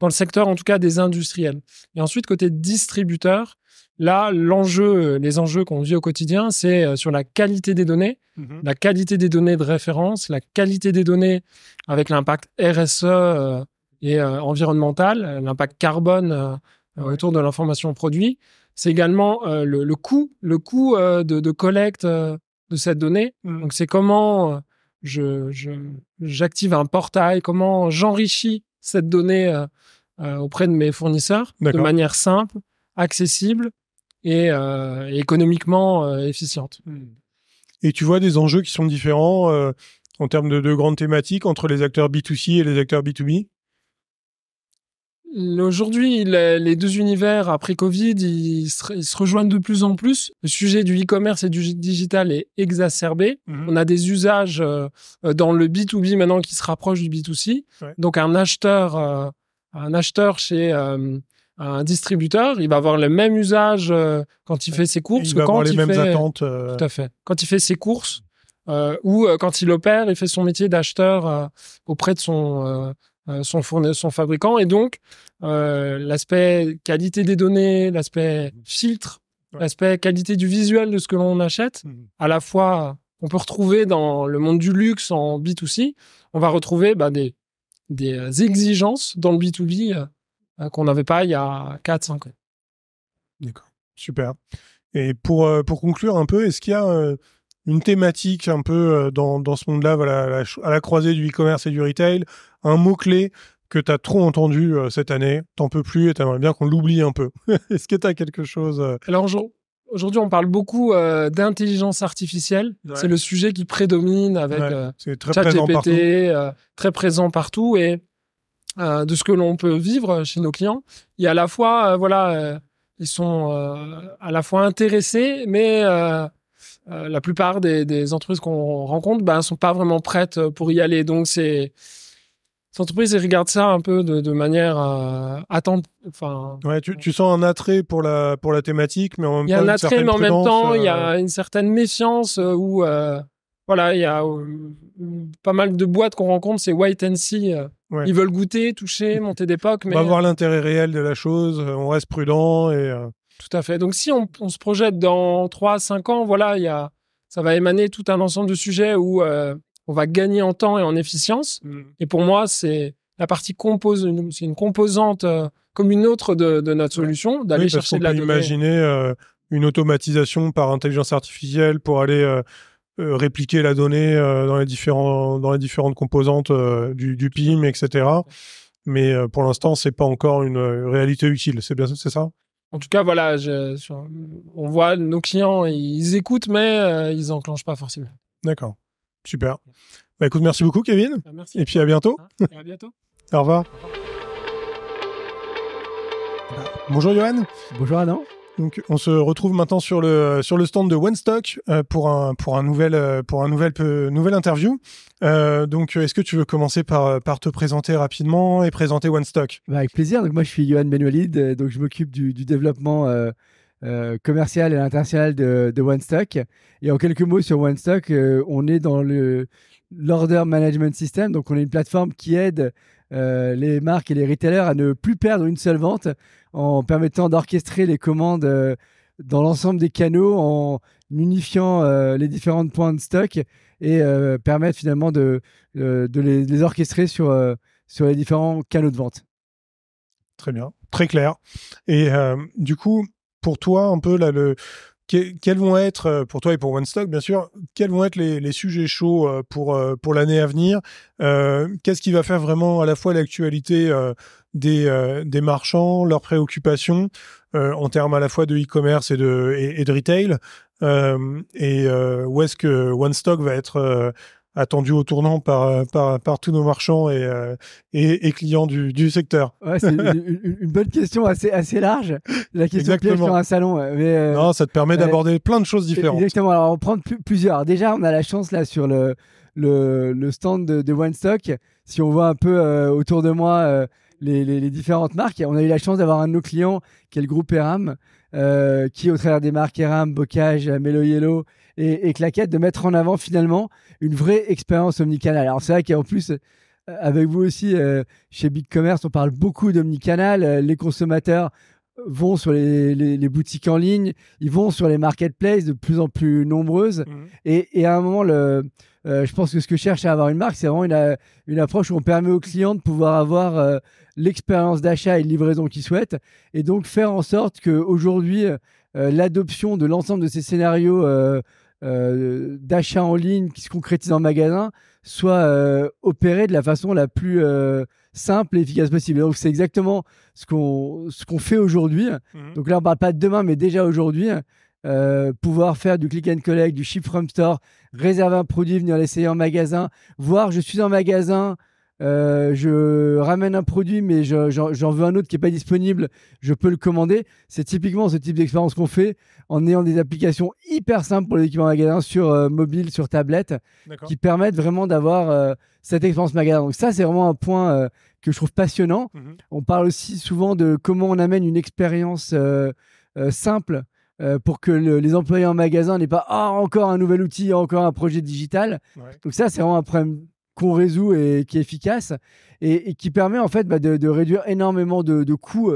dans le secteur en tout cas des industriels. Et ensuite, côté distributeur, Là, l'enjeu, les enjeux qu'on vit au quotidien, c'est sur la qualité des données, mhm. la qualité des données de référence, la qualité des données avec l'impact RSE et euh, environnemental, euh, l'impact carbone euh, autour de l'information produit. C'est également le, coût, le coût de, collecte de cette donnée. Mmh. Donc, c'est comment j'active je, j'active un portail, comment j'enrichis cette donnée auprès de mes fournisseurs de manière simple, accessible et économiquement efficiente. Mmh. Et tu vois des enjeux qui sont différents en termes de, de, grandes thématiques entre les acteurs B2C et les acteurs B2B Aujourd'hui, les deux univers, après Covid, ils se, rejoignent de plus en plus. Le sujet du e-commerce et du digital est exacerbé. Mhm. On a des usages euh, dans le B2B maintenant qui se rapprochent du B2C. Donc, un acheteur, euh, un acheteur chez euh, un distributeur, il va avoir le même usage quand il fait ses courses. Il va quand avoir les il mêmes fait... attentes. Tout à fait. Quand il fait ses courses, ou quand il opère, il fait son métier d'acheteur auprès de son euh, son, fournisseur, son fabricant. Et donc, euh, l'aspect qualité des données, l'aspect filtre, l'aspect qualité du visuel de ce que l'on achète, mhm. à la fois on peut retrouver dans le monde du luxe en B2C, on va retrouver bah, des, des, euh, exigences dans le B2B qu'on n'avait pas il y a 4-5 ans. D'accord, super. Et pour, pour conclure un peu, est-ce qu'il y a une thématique un peu euh, dans, ce monde-là, à la, croisée du e-commerce et du retail, un mot-clé que tu as trop entendu euh, cette année, t'en peux plus et t'aimerais bien qu'on l'oublie un peu. <laughs> Est-ce que tu as quelque chose euh? Alors aujourd'hui, on parle beaucoup d'intelligence artificielle. C'est le sujet qui prédomine avec ouais. très présent très présent partout et de ce que l'on peut vivre chez nos clients. Il y a à la fois, voilà, ils sont à la fois intéressés, mais euh, la plupart des, entreprises qu'on rencontre ben, sont pas vraiment prêtes euh, pour y aller. Donc, c'est entreprises regardent ça un peu de, manière euh, attente. Enfin, ouais, tu, sens un attrait pour la pour la thématique, mais en même temps, il y a un attrait, mais en même temps, il y a une certaine méfiance où voilà, il y a pas mal de boîtes qu'on rencontre, c'est white and see. Ils veulent goûter, toucher, monter d'époque. Mais... On va voir l'intérêt réel de la chose, on reste prudent et. Tout à fait. Donc si on, se projette dans 3-5 ans, voilà, y a, ça va émaner tout un ensemble de sujets où euh, on va gagner en temps et en efficience. Mm. Et pour moi, c'est la partie compose, c'est une composante euh, comme une autre de, notre solution, d'aller chercher de la peut imaginer euh, une automatisation par intelligence artificielle pour aller répliquer la donnée dans, les différents, dans les différentes composantes du, PIM, etc mais pour l'instant, c'est pas encore une réalité utile. C'est bien, c'est ça en tout cas, voilà, je, on voit nos clients, ils écoutent, mais euh, ils n'enclenchent pas forcément. D'accord. Super. Bah, écoute, merci beaucoup, Kevin. Ah, merci. Et puis à bientôt. Hein à bientôt. Au revoir. Au revoir. Bonjour Johan. Bonjour Adam. Donc, on se retrouve maintenant sur le sur le stand de OneStock euh, pour un pour nouvel euh, pour nouvelle interview. Euh, donc, est-ce que tu veux commencer par par te présenter rapidement et présenter OneStock bah, Avec plaisir. Donc, moi, je suis Johan Benolid. Donc, je m'occupe du, développement. commercial et international de, de OneStock. Et en quelques mots sur OneStock, on est dans le l'order management system. Donc, on est une plateforme qui aide euh, les marques et les retailers à ne plus perdre une seule vente en permettant d'orchestrer les commandes euh, dans l'ensemble des canaux, en unifiant euh, les différents points de stock et permettre finalement de, les, orchestrer sur, sur les différents canaux de vente. Très bien, très clair. Et du coup, pour toi, un peu là, le, quels vont être, euh, pour toi et pour OneStock, bien sûr, quels vont être les, sujets chauds euh, pour, euh, pour l'année à venir Qu'est-ce qui va faire vraiment à la fois l'actualité des, des marchands, leurs préoccupations en termes à la fois de e-commerce et de, et de retail et où est-ce que OneStock va être attendu au tournant euh, par, par, tous nos marchands et, euh, et, clients du, secteur ouais, C'est une, bonne question assez, assez large, la question Exactement. sur un salon. Euh, non, ça te permet d'aborder plein de choses e-, différentes. Exactement, alors on prendre plusieurs. Déjà, on a la chance là sur le, le, le stand de, OneStock, One Stock. Si on voit un peu autour de moi les, les, les, différentes marques, on a eu la chance d'avoir un de nos clients qui est le groupe Eram, qui au travers des marques Eram, Bocage, Mellow Yellow, et, et, Claquette de mettre en avant finalement une vraie expérience omnicanal. Alors c'est vrai qu'en plus, euh, avec vous aussi, euh, chez Big Commerce, on parle beaucoup d'omnicanal. Euh, les consommateurs vont sur les, boutiques en ligne, ils vont sur les marketplaces de plus en plus nombreuses. Mhm. Et, à un moment, le, je pense que ce que cherche à avoir une marque, c'est vraiment une, une, approche où on permet aux clients de pouvoir avoir l'expérience d'achat et de livraison qu'ils souhaitent. Et donc faire en sorte qu'aujourd'hui, aujourd'hui l'adoption de l'ensemble de ces scénarios euh, d'achat en ligne qui se concrétise en magasin soit euh, opéré de la façon la plus euh, simple et efficace possible. c'est exactement ce qu'on ce qu'on fait aujourd'hui. Mmh. Donc là on parle pas de demain mais déjà aujourd'hui pouvoir faire du click and collect, du ship from store, réserver un produit, venir l'essayer en magasin, voir je suis en magasin, euh, je ramène un produit, mais j'en veux un autre qui n'est pas disponible, je peux le commander. C'est typiquement ce type d'expérience qu'on fait en ayant des applications hyper simples pour les équipements magasin sur euh, mobile, sur tablette, qui permettent vraiment d'avoir euh, cette expérience magasin. Donc ça, c'est vraiment un point que je trouve passionnant. Mhm. On parle aussi souvent de comment on amène une expérience simple. pour que les employés en magasin n'aient pas ah, encore un nouvel outil, encore un projet digital. Donc ça, c'est vraiment un problème qu'on résout et qui est efficace et, qui permet en fait bah, de, réduire énormément de, coûts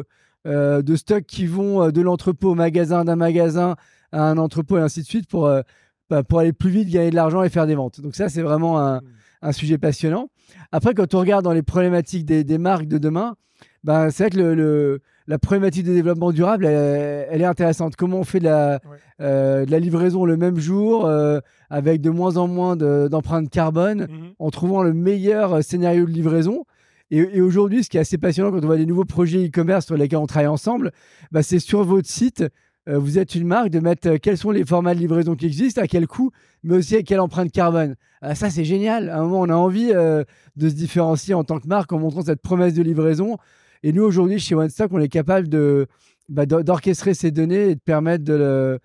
euh, de stocks qui vont euh, de l'entrepôt au magasin, d'un magasin à un entrepôt et ainsi de suite pour, euh, bah, pour aller plus vite, gagner de l'argent et faire des ventes. Donc ça, c'est vraiment un, mmh. sujet passionnant. Après, quand on regarde dans les problématiques des, marques de demain, bah, c'est vrai que le la problématique du développement durable, elle, est intéressante. Comment on fait de la, euh, livraison le même jour, euh, avec de moins en moins d'empreintes carbone, mhm. en trouvant le meilleur euh, scénario de livraison. Et, aujourd'hui, ce qui est assez passionnant quand on voit les nouveaux projets e-commerce sur lesquels on travaille ensemble, bah, c'est sur votre site, vous êtes une marque, de mettre quels sont les formats de livraison qui existent, à quel coût, mais aussi à quelle empreinte carbone. Ah, ça, c'est génial. À un moment, on a envie de se différencier en tant que marque en montrant cette promesse de livraison et nous, aujourd'hui, chez OneStock, on est capable de, bah, d'orchestrer ces données et de permettre de le,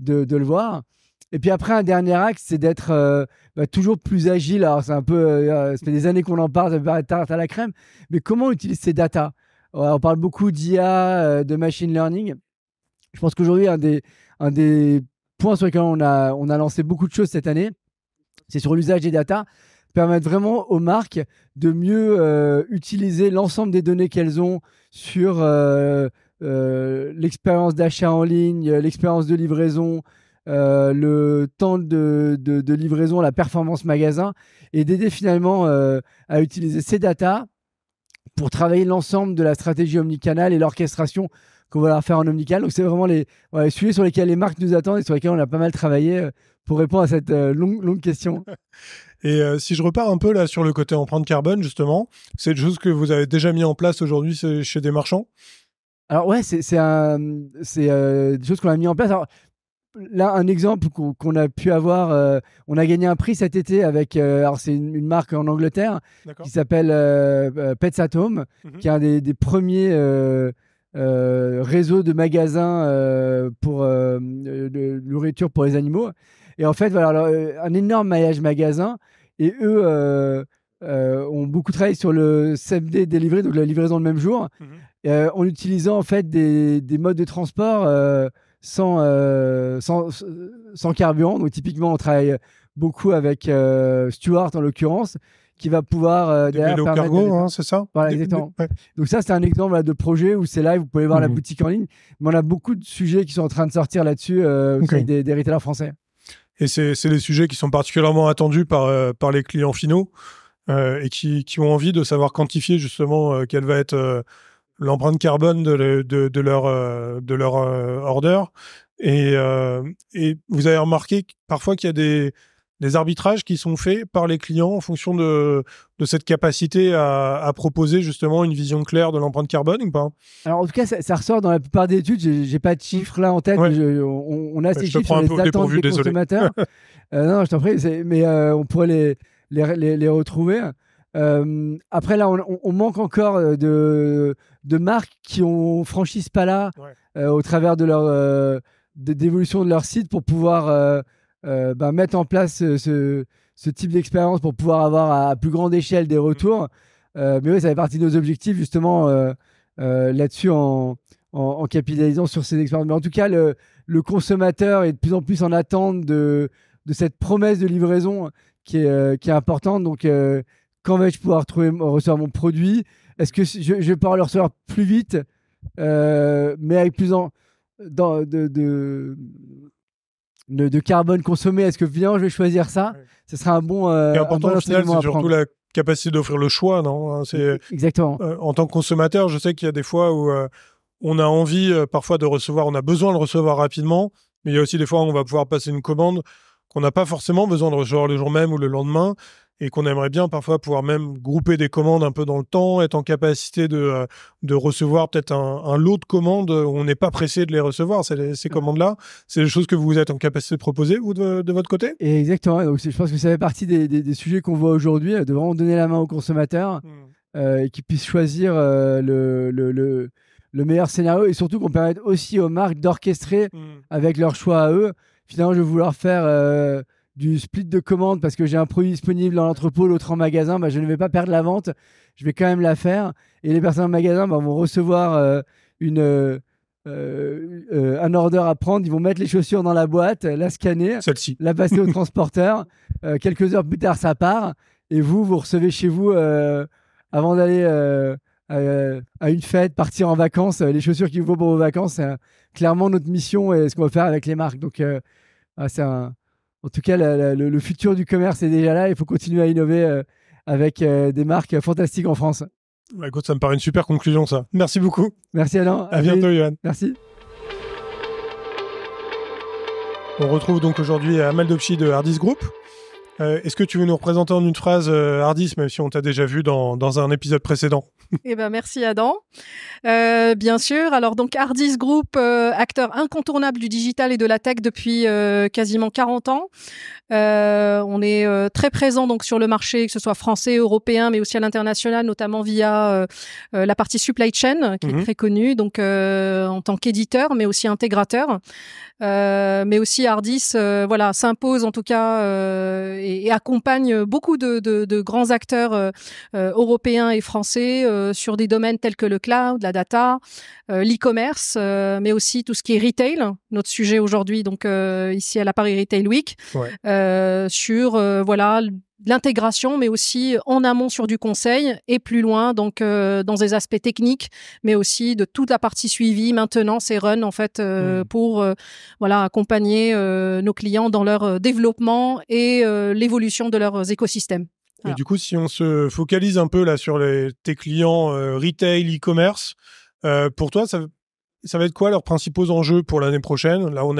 de, le voir. Et puis après, un dernier axe, c'est d'être euh, bah, toujours plus agile. Alors, c'est un peu, euh, euh, ça fait des années qu'on en parle, ça tarte à la crème. Mais comment on utilise ces data On parle beaucoup d'IA, de machine learning. Je pense qu'aujourd'hui, un des, un des points sur lesquels on a, on a lancé beaucoup de choses cette année, c'est sur l'usage des data permettre vraiment aux marques de mieux euh, utiliser l'ensemble des données qu'elles ont sur euh, euh, l'expérience d'achat en ligne, l'expérience de livraison, le temps de, livraison, la performance magasin, et d'aider finalement à utiliser ces data pour travailler l'ensemble de la stratégie omnicanal et l'orchestration qu'on va leur faire en omnicanal. Donc c'est vraiment les, sujets sur lesquels les marques nous attendent et sur lesquels on a pas mal travaillé pour répondre à cette longue, longue question. <laughs> Et euh, si je repars un peu là sur le côté empreinte carbone, justement, c'est une chose que vous avez déjà mis en place aujourd'hui chez des marchands Alors ouais, c'est c'est euh, des choses qu'on a mis en place. Alors, là, un exemple qu'on a pu avoir, euh, on a gagné un prix cet été avec, alors c'est une, marque en Angleterre qui s'appelle Pets mhm. qui est un des, premiers réseaux de magasins pour de nourriture pour les animaux. Et en fait, voilà, un énorme maillage magasin et eux euh, euh, ont beaucoup travaillé sur le cd délivré, donc la livraison le même jour, mmh euh, en utilisant en fait des, modes de transport sans, sans, sans, carburant. Donc typiquement, on travaille beaucoup avec Stuart en l'occurrence, qui va pouvoir euh, cargo, hein, c'est ça voilà, exactement. Donc ça, c'est un exemple de projet où c'est live, vous pouvez voir la mmh boutique en ligne. Mais on a beaucoup de sujets qui sont en train de sortir là-dessus euh, des, des retailers français. Et c'est des sujets qui sont particulièrement attendus par, euh, les clients finaux euh, et qui, ont envie de savoir quantifier justement euh, quelle va être l'empreinte carbone de, leur, de order. et vous avez remarqué parfois qu'il y a des des arbitrages qui sont faits par les clients en fonction de, cette capacité à, proposer justement une vision claire de l'empreinte carbone ou pas Alors en tout cas, ça, ressort dans la plupart des études. J'ai pas de chiffres là en tête. on, a bah, ces chiffres sur les attentes des consommateurs. <laughs> Euh, non, je t'en prie. Mais euh, on pourrait les, les, retrouver. Euh, après là, on, manque encore de, de marques qui ont franchissent pas-là au travers de leur d'évolution de leur site pour pouvoir euh, bah, mettre en place ce, type d'expérience pour pouvoir avoir à plus grande échelle des mm. retours. Euh, mais oui, ça fait partie de nos objectifs, justement, euh, là-dessus, en, capitalisant sur ces expériences. Mais en tout cas, le, consommateur est de plus en plus en attente de, cette promesse de livraison qui est, importante. Donc, quand vais-je pouvoir recevoir mon produit Est-ce que je, vais pouvoir le recevoir plus vite, mais avec plus en, de de, carbone consommé. Est-ce que finalement je vais choisir ça Ce sera un bon. Euh, et important c'est surtout la capacité d'offrir le choix, non hein, e-, Exactement. Euh, en tant que consommateur, je sais qu'il y a des fois où euh, on a envie euh, parfois de recevoir, on a besoin de recevoir rapidement, mais il y a aussi des fois où on va pouvoir passer une commande qu'on n'a pas forcément besoin de recevoir le jour même ou le lendemain et qu'on aimerait bien parfois pouvoir même grouper des commandes un peu dans le temps, être en capacité de, euh, de recevoir peut-être un, lot de commandes où on n'est pas pressé de les recevoir. ces commandes-là, c'est des choses que vous êtes en capacité de proposer, vous, de, votre côté et Exactement. Donc, je pense que ça fait partie des, des, sujets qu'on voit aujourd'hui, euh, de vraiment donner la main aux consommateurs mmh. euh, et qu'ils puissent choisir le, le, le meilleur scénario et surtout qu'on permette aussi aux marques d'orchestrer mmh. avec leur choix à eux. Finalement, je vais vouloir faire du split de commande parce que j'ai un produit disponible dans l'entrepôt, l'autre en magasin, bah, je ne vais pas perdre la vente, je vais quand même la faire. Et les personnes en magasin bah, vont recevoir euh, une, euh, euh, un order à prendre, ils vont mettre les chaussures dans la boîte, la scanner, la passer au <laughs> transporteur. quelques heures plus tard, ça part. Et vous, vous recevez chez vous, avant d'aller à, une fête, partir en vacances, les chaussures qu'il vous faut pour vos vacances, c'est clairement notre mission et ce qu'on va faire avec les marques. Donc, ah, c'est un en tout cas, le, futur du commerce est déjà là. Il faut continuer à innover euh, avec euh, des marques fantastiques en France. Bah, écoute, ça me paraît une super conclusion, ça. Merci beaucoup. Merci Alain. À, bientôt, Yoann. Merci. On retrouve donc aujourd'hui euh, Amal de Hardis Group. Est-ce que tu veux nous représenter en une phrase Hardis, même si on t'a déjà vu dans un épisode précédent <laughs> eh ben merci Adam. Euh, bien sûr. Alors donc Ardis Group, euh, acteur incontournable du digital et de la tech depuis euh, quasiment 40 ans. on est très présent donc sur le marché, que ce soit français, européen, mais aussi à l'international, notamment via la partie supply chain qui est mhm. très connue, donc en tant qu'éditeur, mais aussi intégrateur. mais aussi Ardis, voilà, s'impose en tout cas et, accompagne beaucoup de, de grands acteurs européens et français. Euh, sur des domaines tels que le cloud, la data, euh, l'e-commerce, euh, mais aussi tout ce qui est retail, notre sujet aujourd'hui, donc ici à la Paris Retail Week, sur voilà l'intégration, mais aussi en amont sur du conseil et plus loin, donc dans des aspects techniques, mais aussi de toute la partie suivie, maintenance et run en fait mm. pour voilà accompagner nos clients dans leur développement et l'évolution de leurs écosystèmes. Ah. du coup, si on se focalise un peu là sur les, tes clients euh, retail, e-commerce, euh, pour toi, ça, va être quoi leurs principaux enjeux pour l'année prochaine Là, on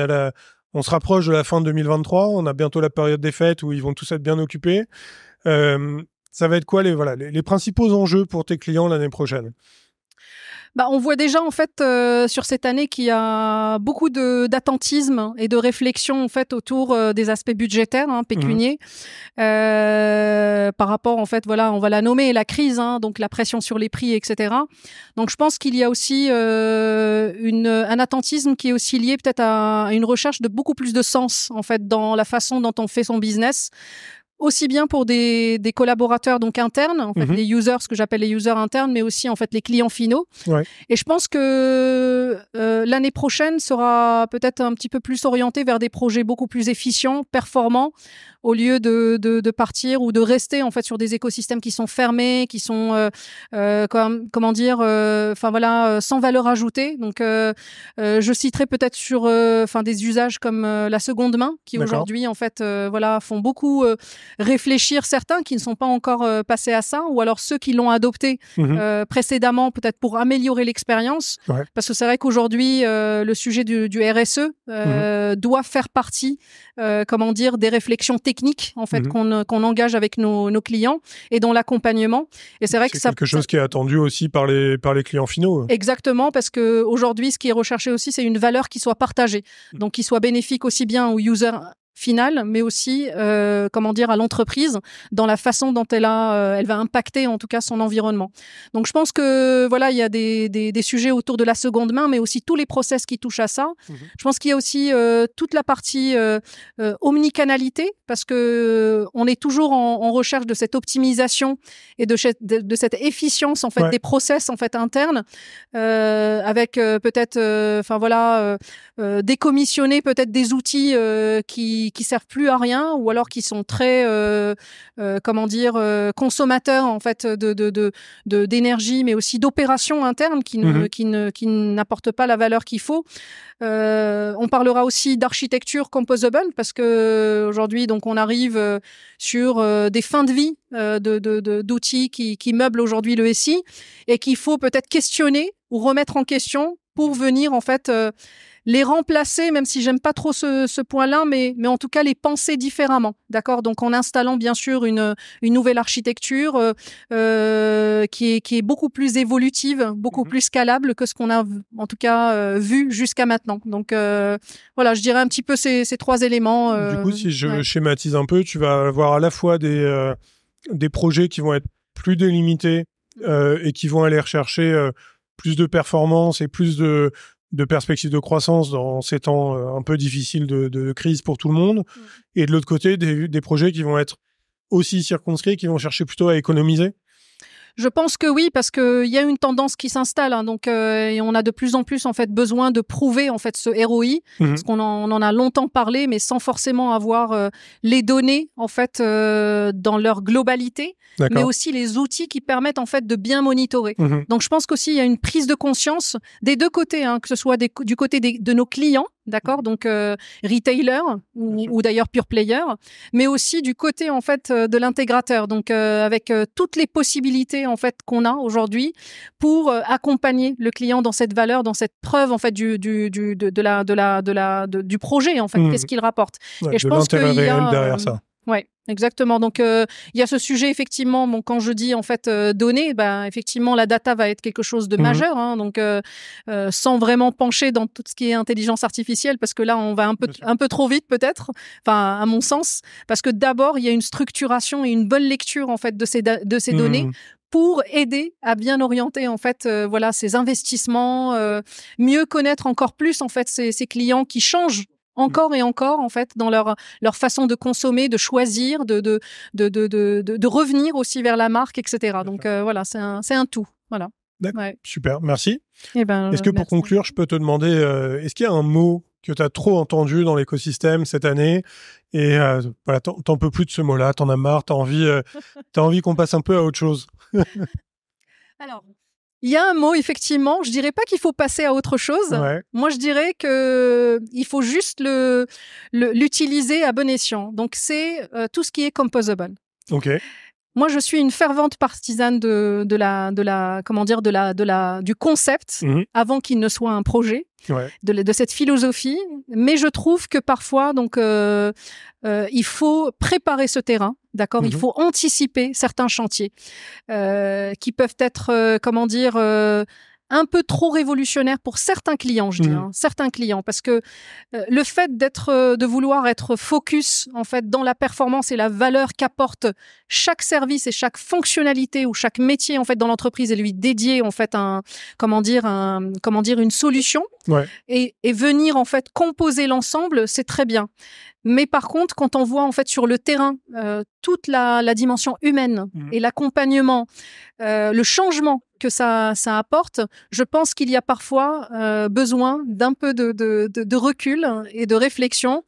on se rapproche de la fin 2023, on a bientôt la période des fêtes où ils vont tous être bien occupés. Euh, ça va être quoi les, voilà, les principaux enjeux pour tes clients l'année prochaine bah, on voit déjà en fait euh, sur cette année qu'il y a beaucoup de d'attentisme et de réflexion en fait autour euh, des aspects budgétaires, hein, pécuniers, mhm. euh, par rapport en fait voilà on va la nommer la crise, hein, donc la pression sur les prix etc. Donc je pense qu'il y a aussi une, un attentisme qui est aussi lié peut-être à une recherche de beaucoup plus de sens en fait dans la façon dont on fait son business aussi bien pour des, des collaborateurs donc internes, en fait, mhm. les users, ce que j'appelle les users internes, mais aussi en fait les clients finaux. Ouais. Et je pense que euh, l'année prochaine sera peut-être un petit peu plus orientée vers des projets beaucoup plus efficients, performants, au lieu de, de, de, partir ou de rester en fait sur des écosystèmes qui sont fermés, qui sont euh, euh comment dire, euh, enfin voilà, sans valeur ajoutée. Donc, je citerai peut-être sur enfin des usages comme la seconde main, qui aujourd'hui en fait voilà font beaucoup réfléchir certains qui ne sont pas encore euh, passés à ça, ou alors ceux qui l'ont adopté mhm. euh, précédemment, peut-être pour améliorer l'expérience. Parce que c'est vrai qu'aujourd'hui, euh, le sujet du, du RSE mhm. doit faire partie, comment dire, des réflexions techniques en fait mhm. qu'on qu'on engage avec nos, nos, clients et dans l'accompagnement. Et c'est vrai que c'est quelque chose qui est attendu aussi par les par les clients finaux. Hein. Exactement, parce que aujourd'hui, ce qui est recherché aussi, c'est une valeur qui soit partagée, mm. donc qui soit bénéfique aussi bien aux users finale, mais aussi, euh, comment dire, à l'entreprise dans la façon dont elle a, euh, elle va impacter en tout cas son environnement. Donc, je pense que voilà, il y a des, des, des, sujets autour de la seconde main, mais aussi tous les process qui touchent à ça. Mhm. Je pense qu'il y a aussi euh, toute la partie euh, omnicanalité, parce que on est toujours en, en recherche de cette optimisation et de, de, cette efficience en fait des process en fait internes, avec peut-être, enfin voilà, décommissionner peut-être des outils qui qui servent plus à rien ou alors qui sont très euh, euh, comment dire euh, consommateurs en fait de d'énergie mais aussi d'opérations internes qui ne, mhm. qui ne qui n'apportent pas la valeur qu'il faut. on parlera aussi d'architecture composable parce que aujourd'hui donc on arrive sur des fins de vie de d'outils qui qui meublent aujourd'hui le SI et qu'il faut peut-être questionner ou remettre en question pour venir en fait les remplacer, même si j'aime pas trop ce, point-là, mais, mais en tout cas les penser différemment. D'accord Donc en installant bien sûr une, nouvelle architecture euh, euh, qui, est, qui est beaucoup plus évolutive, beaucoup mmh plus scalable que ce qu'on a en tout cas euh, vu jusqu'à maintenant. Donc voilà, je dirais un petit peu ces, trois éléments. du coup, si je schématise un peu, tu vas avoir à la fois des, des projets qui vont être plus délimités et qui vont aller rechercher plus de performances et plus de, de perspectives de croissance dans ces temps euh, un peu difficiles de, crise pour tout le monde, mm. et de l'autre côté, des, des, projets qui vont être aussi circonscrits, qui vont chercher plutôt à économiser je pense que oui, parce qu'il y a une tendance qui s'installe. Hein, donc, euh, et on a de plus en plus en fait besoin de prouver en fait ce ROI, mmh parce qu'on en, en, a longtemps parlé, mais sans forcément avoir euh, les données en fait euh, dans leur globalité, mais aussi les outils qui permettent en fait de bien monitorer. Mmh donc, je pense qu'aussi il y a une prise de conscience des deux côtés, hein, que ce soit du côté de nos clients D'accord, donc euh, retailer ou, d'ailleurs pure player, mais aussi du côté en fait euh, de l'intégrateur, donc euh, avec toutes les possibilités en fait qu'on a aujourd'hui pour accompagner le client dans cette valeur, dans cette preuve en fait du, du, de, du projet en fait, mmh. qu'est-ce qu'il rapporte. Et je pense qu'il y a derrière ça. Ouais. Exactement. Donc, euh, il y a ce sujet, effectivement, bon, quand je dis en fait euh, données, bah, effectivement, la data va être quelque chose de mhm. majeur. Hein, donc, euh, euh, sans vraiment pencher dans tout ce qui est intelligence artificielle, parce que là, on va un peu, un peu trop vite, peut-être, enfin, à mon sens, parce que d'abord, il y a une structuration et une bonne lecture, en fait, de ces, de ces données mmh. pour aider à bien orienter en fait euh, voilà ces investissements mieux connaître encore plus en fait ces, ces clients qui changent Mm. encore et encore en fait dans leur leur façon de consommer, de choisir, de de de de, de, revenir aussi vers la marque, etc. Donc euh, voilà, c'est un c'est un tout. Voilà. Super, merci. Eh ben, est-ce que pour conclure, je peux te demander, euh, est-ce qu'il y a un mot que tu as trop entendu dans l'écosystème cette année et euh, voilà, t'en peux plus de ce mot-là, t'en as marre, t'as envie, euh, as envie qu'on passe un peu à autre chose. <laughs> <laughs> Alors, il y a un mot, effectivement. Je dirais pas qu'il faut passer à autre chose. Moi, je dirais que euh, il faut juste le l'utiliser à bon escient. Donc, c'est euh, tout ce qui est composable. Ok. Moi, je suis une fervente partisane de, de, la, de la, comment dire, de la, de la, du concept mhm. avant qu'il ne soit un projet. De, cette philosophie, mais je trouve que parfois, donc, euh, euh il faut préparer ce terrain, d'accord. Il mhm. faut anticiper certains chantiers euh, qui peuvent être, euh, comment dire euh, un peu trop révolutionnaire pour certains clients, je dis, mmh. hein, certains clients, parce que euh, le fait d'être, euh, de vouloir être focus en fait dans la performance et la valeur qu'apporte chaque service et chaque fonctionnalité ou chaque métier en fait dans l'entreprise et lui dédier en fait un, comment dire, un, comment dire, une solution et, venir en fait composer l'ensemble, c'est très bien. Mais par contre, quand on voit en fait sur le terrain euh, toute la, dimension humaine mmh. et l'accompagnement, le changement que ça, ça apporte, je pense qu'il y a parfois euh, besoin d'un peu de, de, de, de, recul et de réflexion.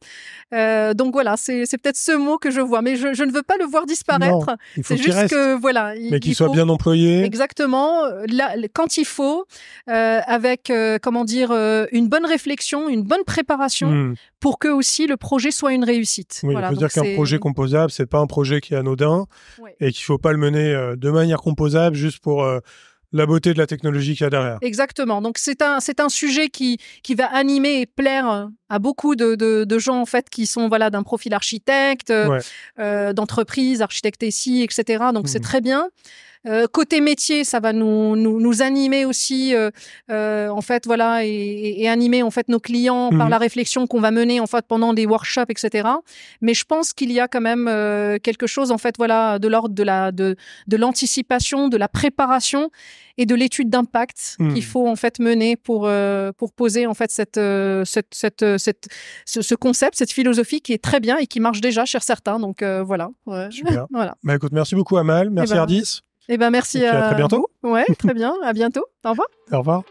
Euh, donc voilà, c'est peut-être ce mot que je vois, mais je, je ne veux pas le voir disparaître. C'est juste que voilà, il, mais qu'il soit bien employé. Exactement, là, quand il faut, euh, avec euh, comment dire, euh, une bonne réflexion, une bonne préparation, hmm pour que aussi le projet soit une réussite. Oui, il faut dire qu'un projet composable, c'est pas un projet qui est anodin et qu'il faut pas le mener euh, de manière composable juste pour euh, la beauté de la technologie qu'il y a derrière. Exactement. Donc c'est un c'est un sujet qui qui va animer et plaire euh, à beaucoup de, de, gens en fait qui sont voilà d'un profil architecte, d'entreprise, architecte ici, etc. Donc c'est mmh très bien. Euh, côté métier, ça va nous, nous, animer aussi, euh, euh, en fait, voilà, et, animer en fait nos clients par mhm. la réflexion qu'on va mener en fait pendant des workshops, etc. Mais je pense qu'il y a quand même quelque chose, en fait, voilà, de l'ordre de la de, de l'anticipation, de la préparation et de l'étude d'impact mhm. qu'il faut en fait mener pour pour poser en fait cette cette, cette, ce, concept, cette philosophie qui est très bien et qui marche déjà chez certains. Donc voilà. Ouais. <laughs> voilà. Bah, écoute, merci beaucoup Amal, merci eh ben, Ardis. Eh ben merci. à, euh, très bientôt. Ouais, très <laughs> bien. À bientôt. Au revoir. Au revoir.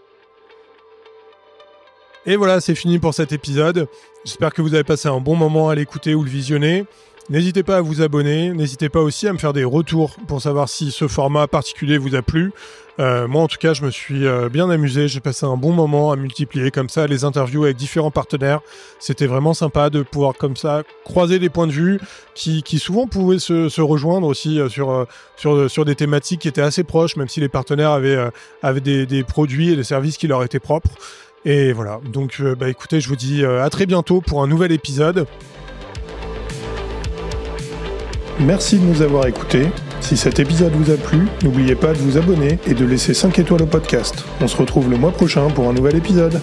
Et voilà, c'est fini pour cet épisode. J'espère que vous avez passé un bon moment à l'écouter ou le visionner. N'hésitez pas à vous abonner, n'hésitez pas aussi à me faire des retours pour savoir si ce format particulier vous a plu. Euh, moi en tout cas je me suis euh, bien amusé, j'ai passé un bon moment à multiplier comme ça les interviews avec différents partenaires. C'était vraiment sympa de pouvoir comme ça croiser des points de vue qui, souvent pouvaient se, rejoindre aussi euh, sur, sur, sur des thématiques qui étaient assez proches, même si les partenaires avaient, des, produits et des services qui leur étaient propres. Et voilà, donc bah, écoutez, je vous dis à très bientôt pour un nouvel épisode. Merci de nous avoir écoutés. Si cet épisode vous a plu, n'oubliez pas de vous abonner et de laisser 5 étoiles au podcast. On se retrouve le mois prochain pour un nouvel épisode.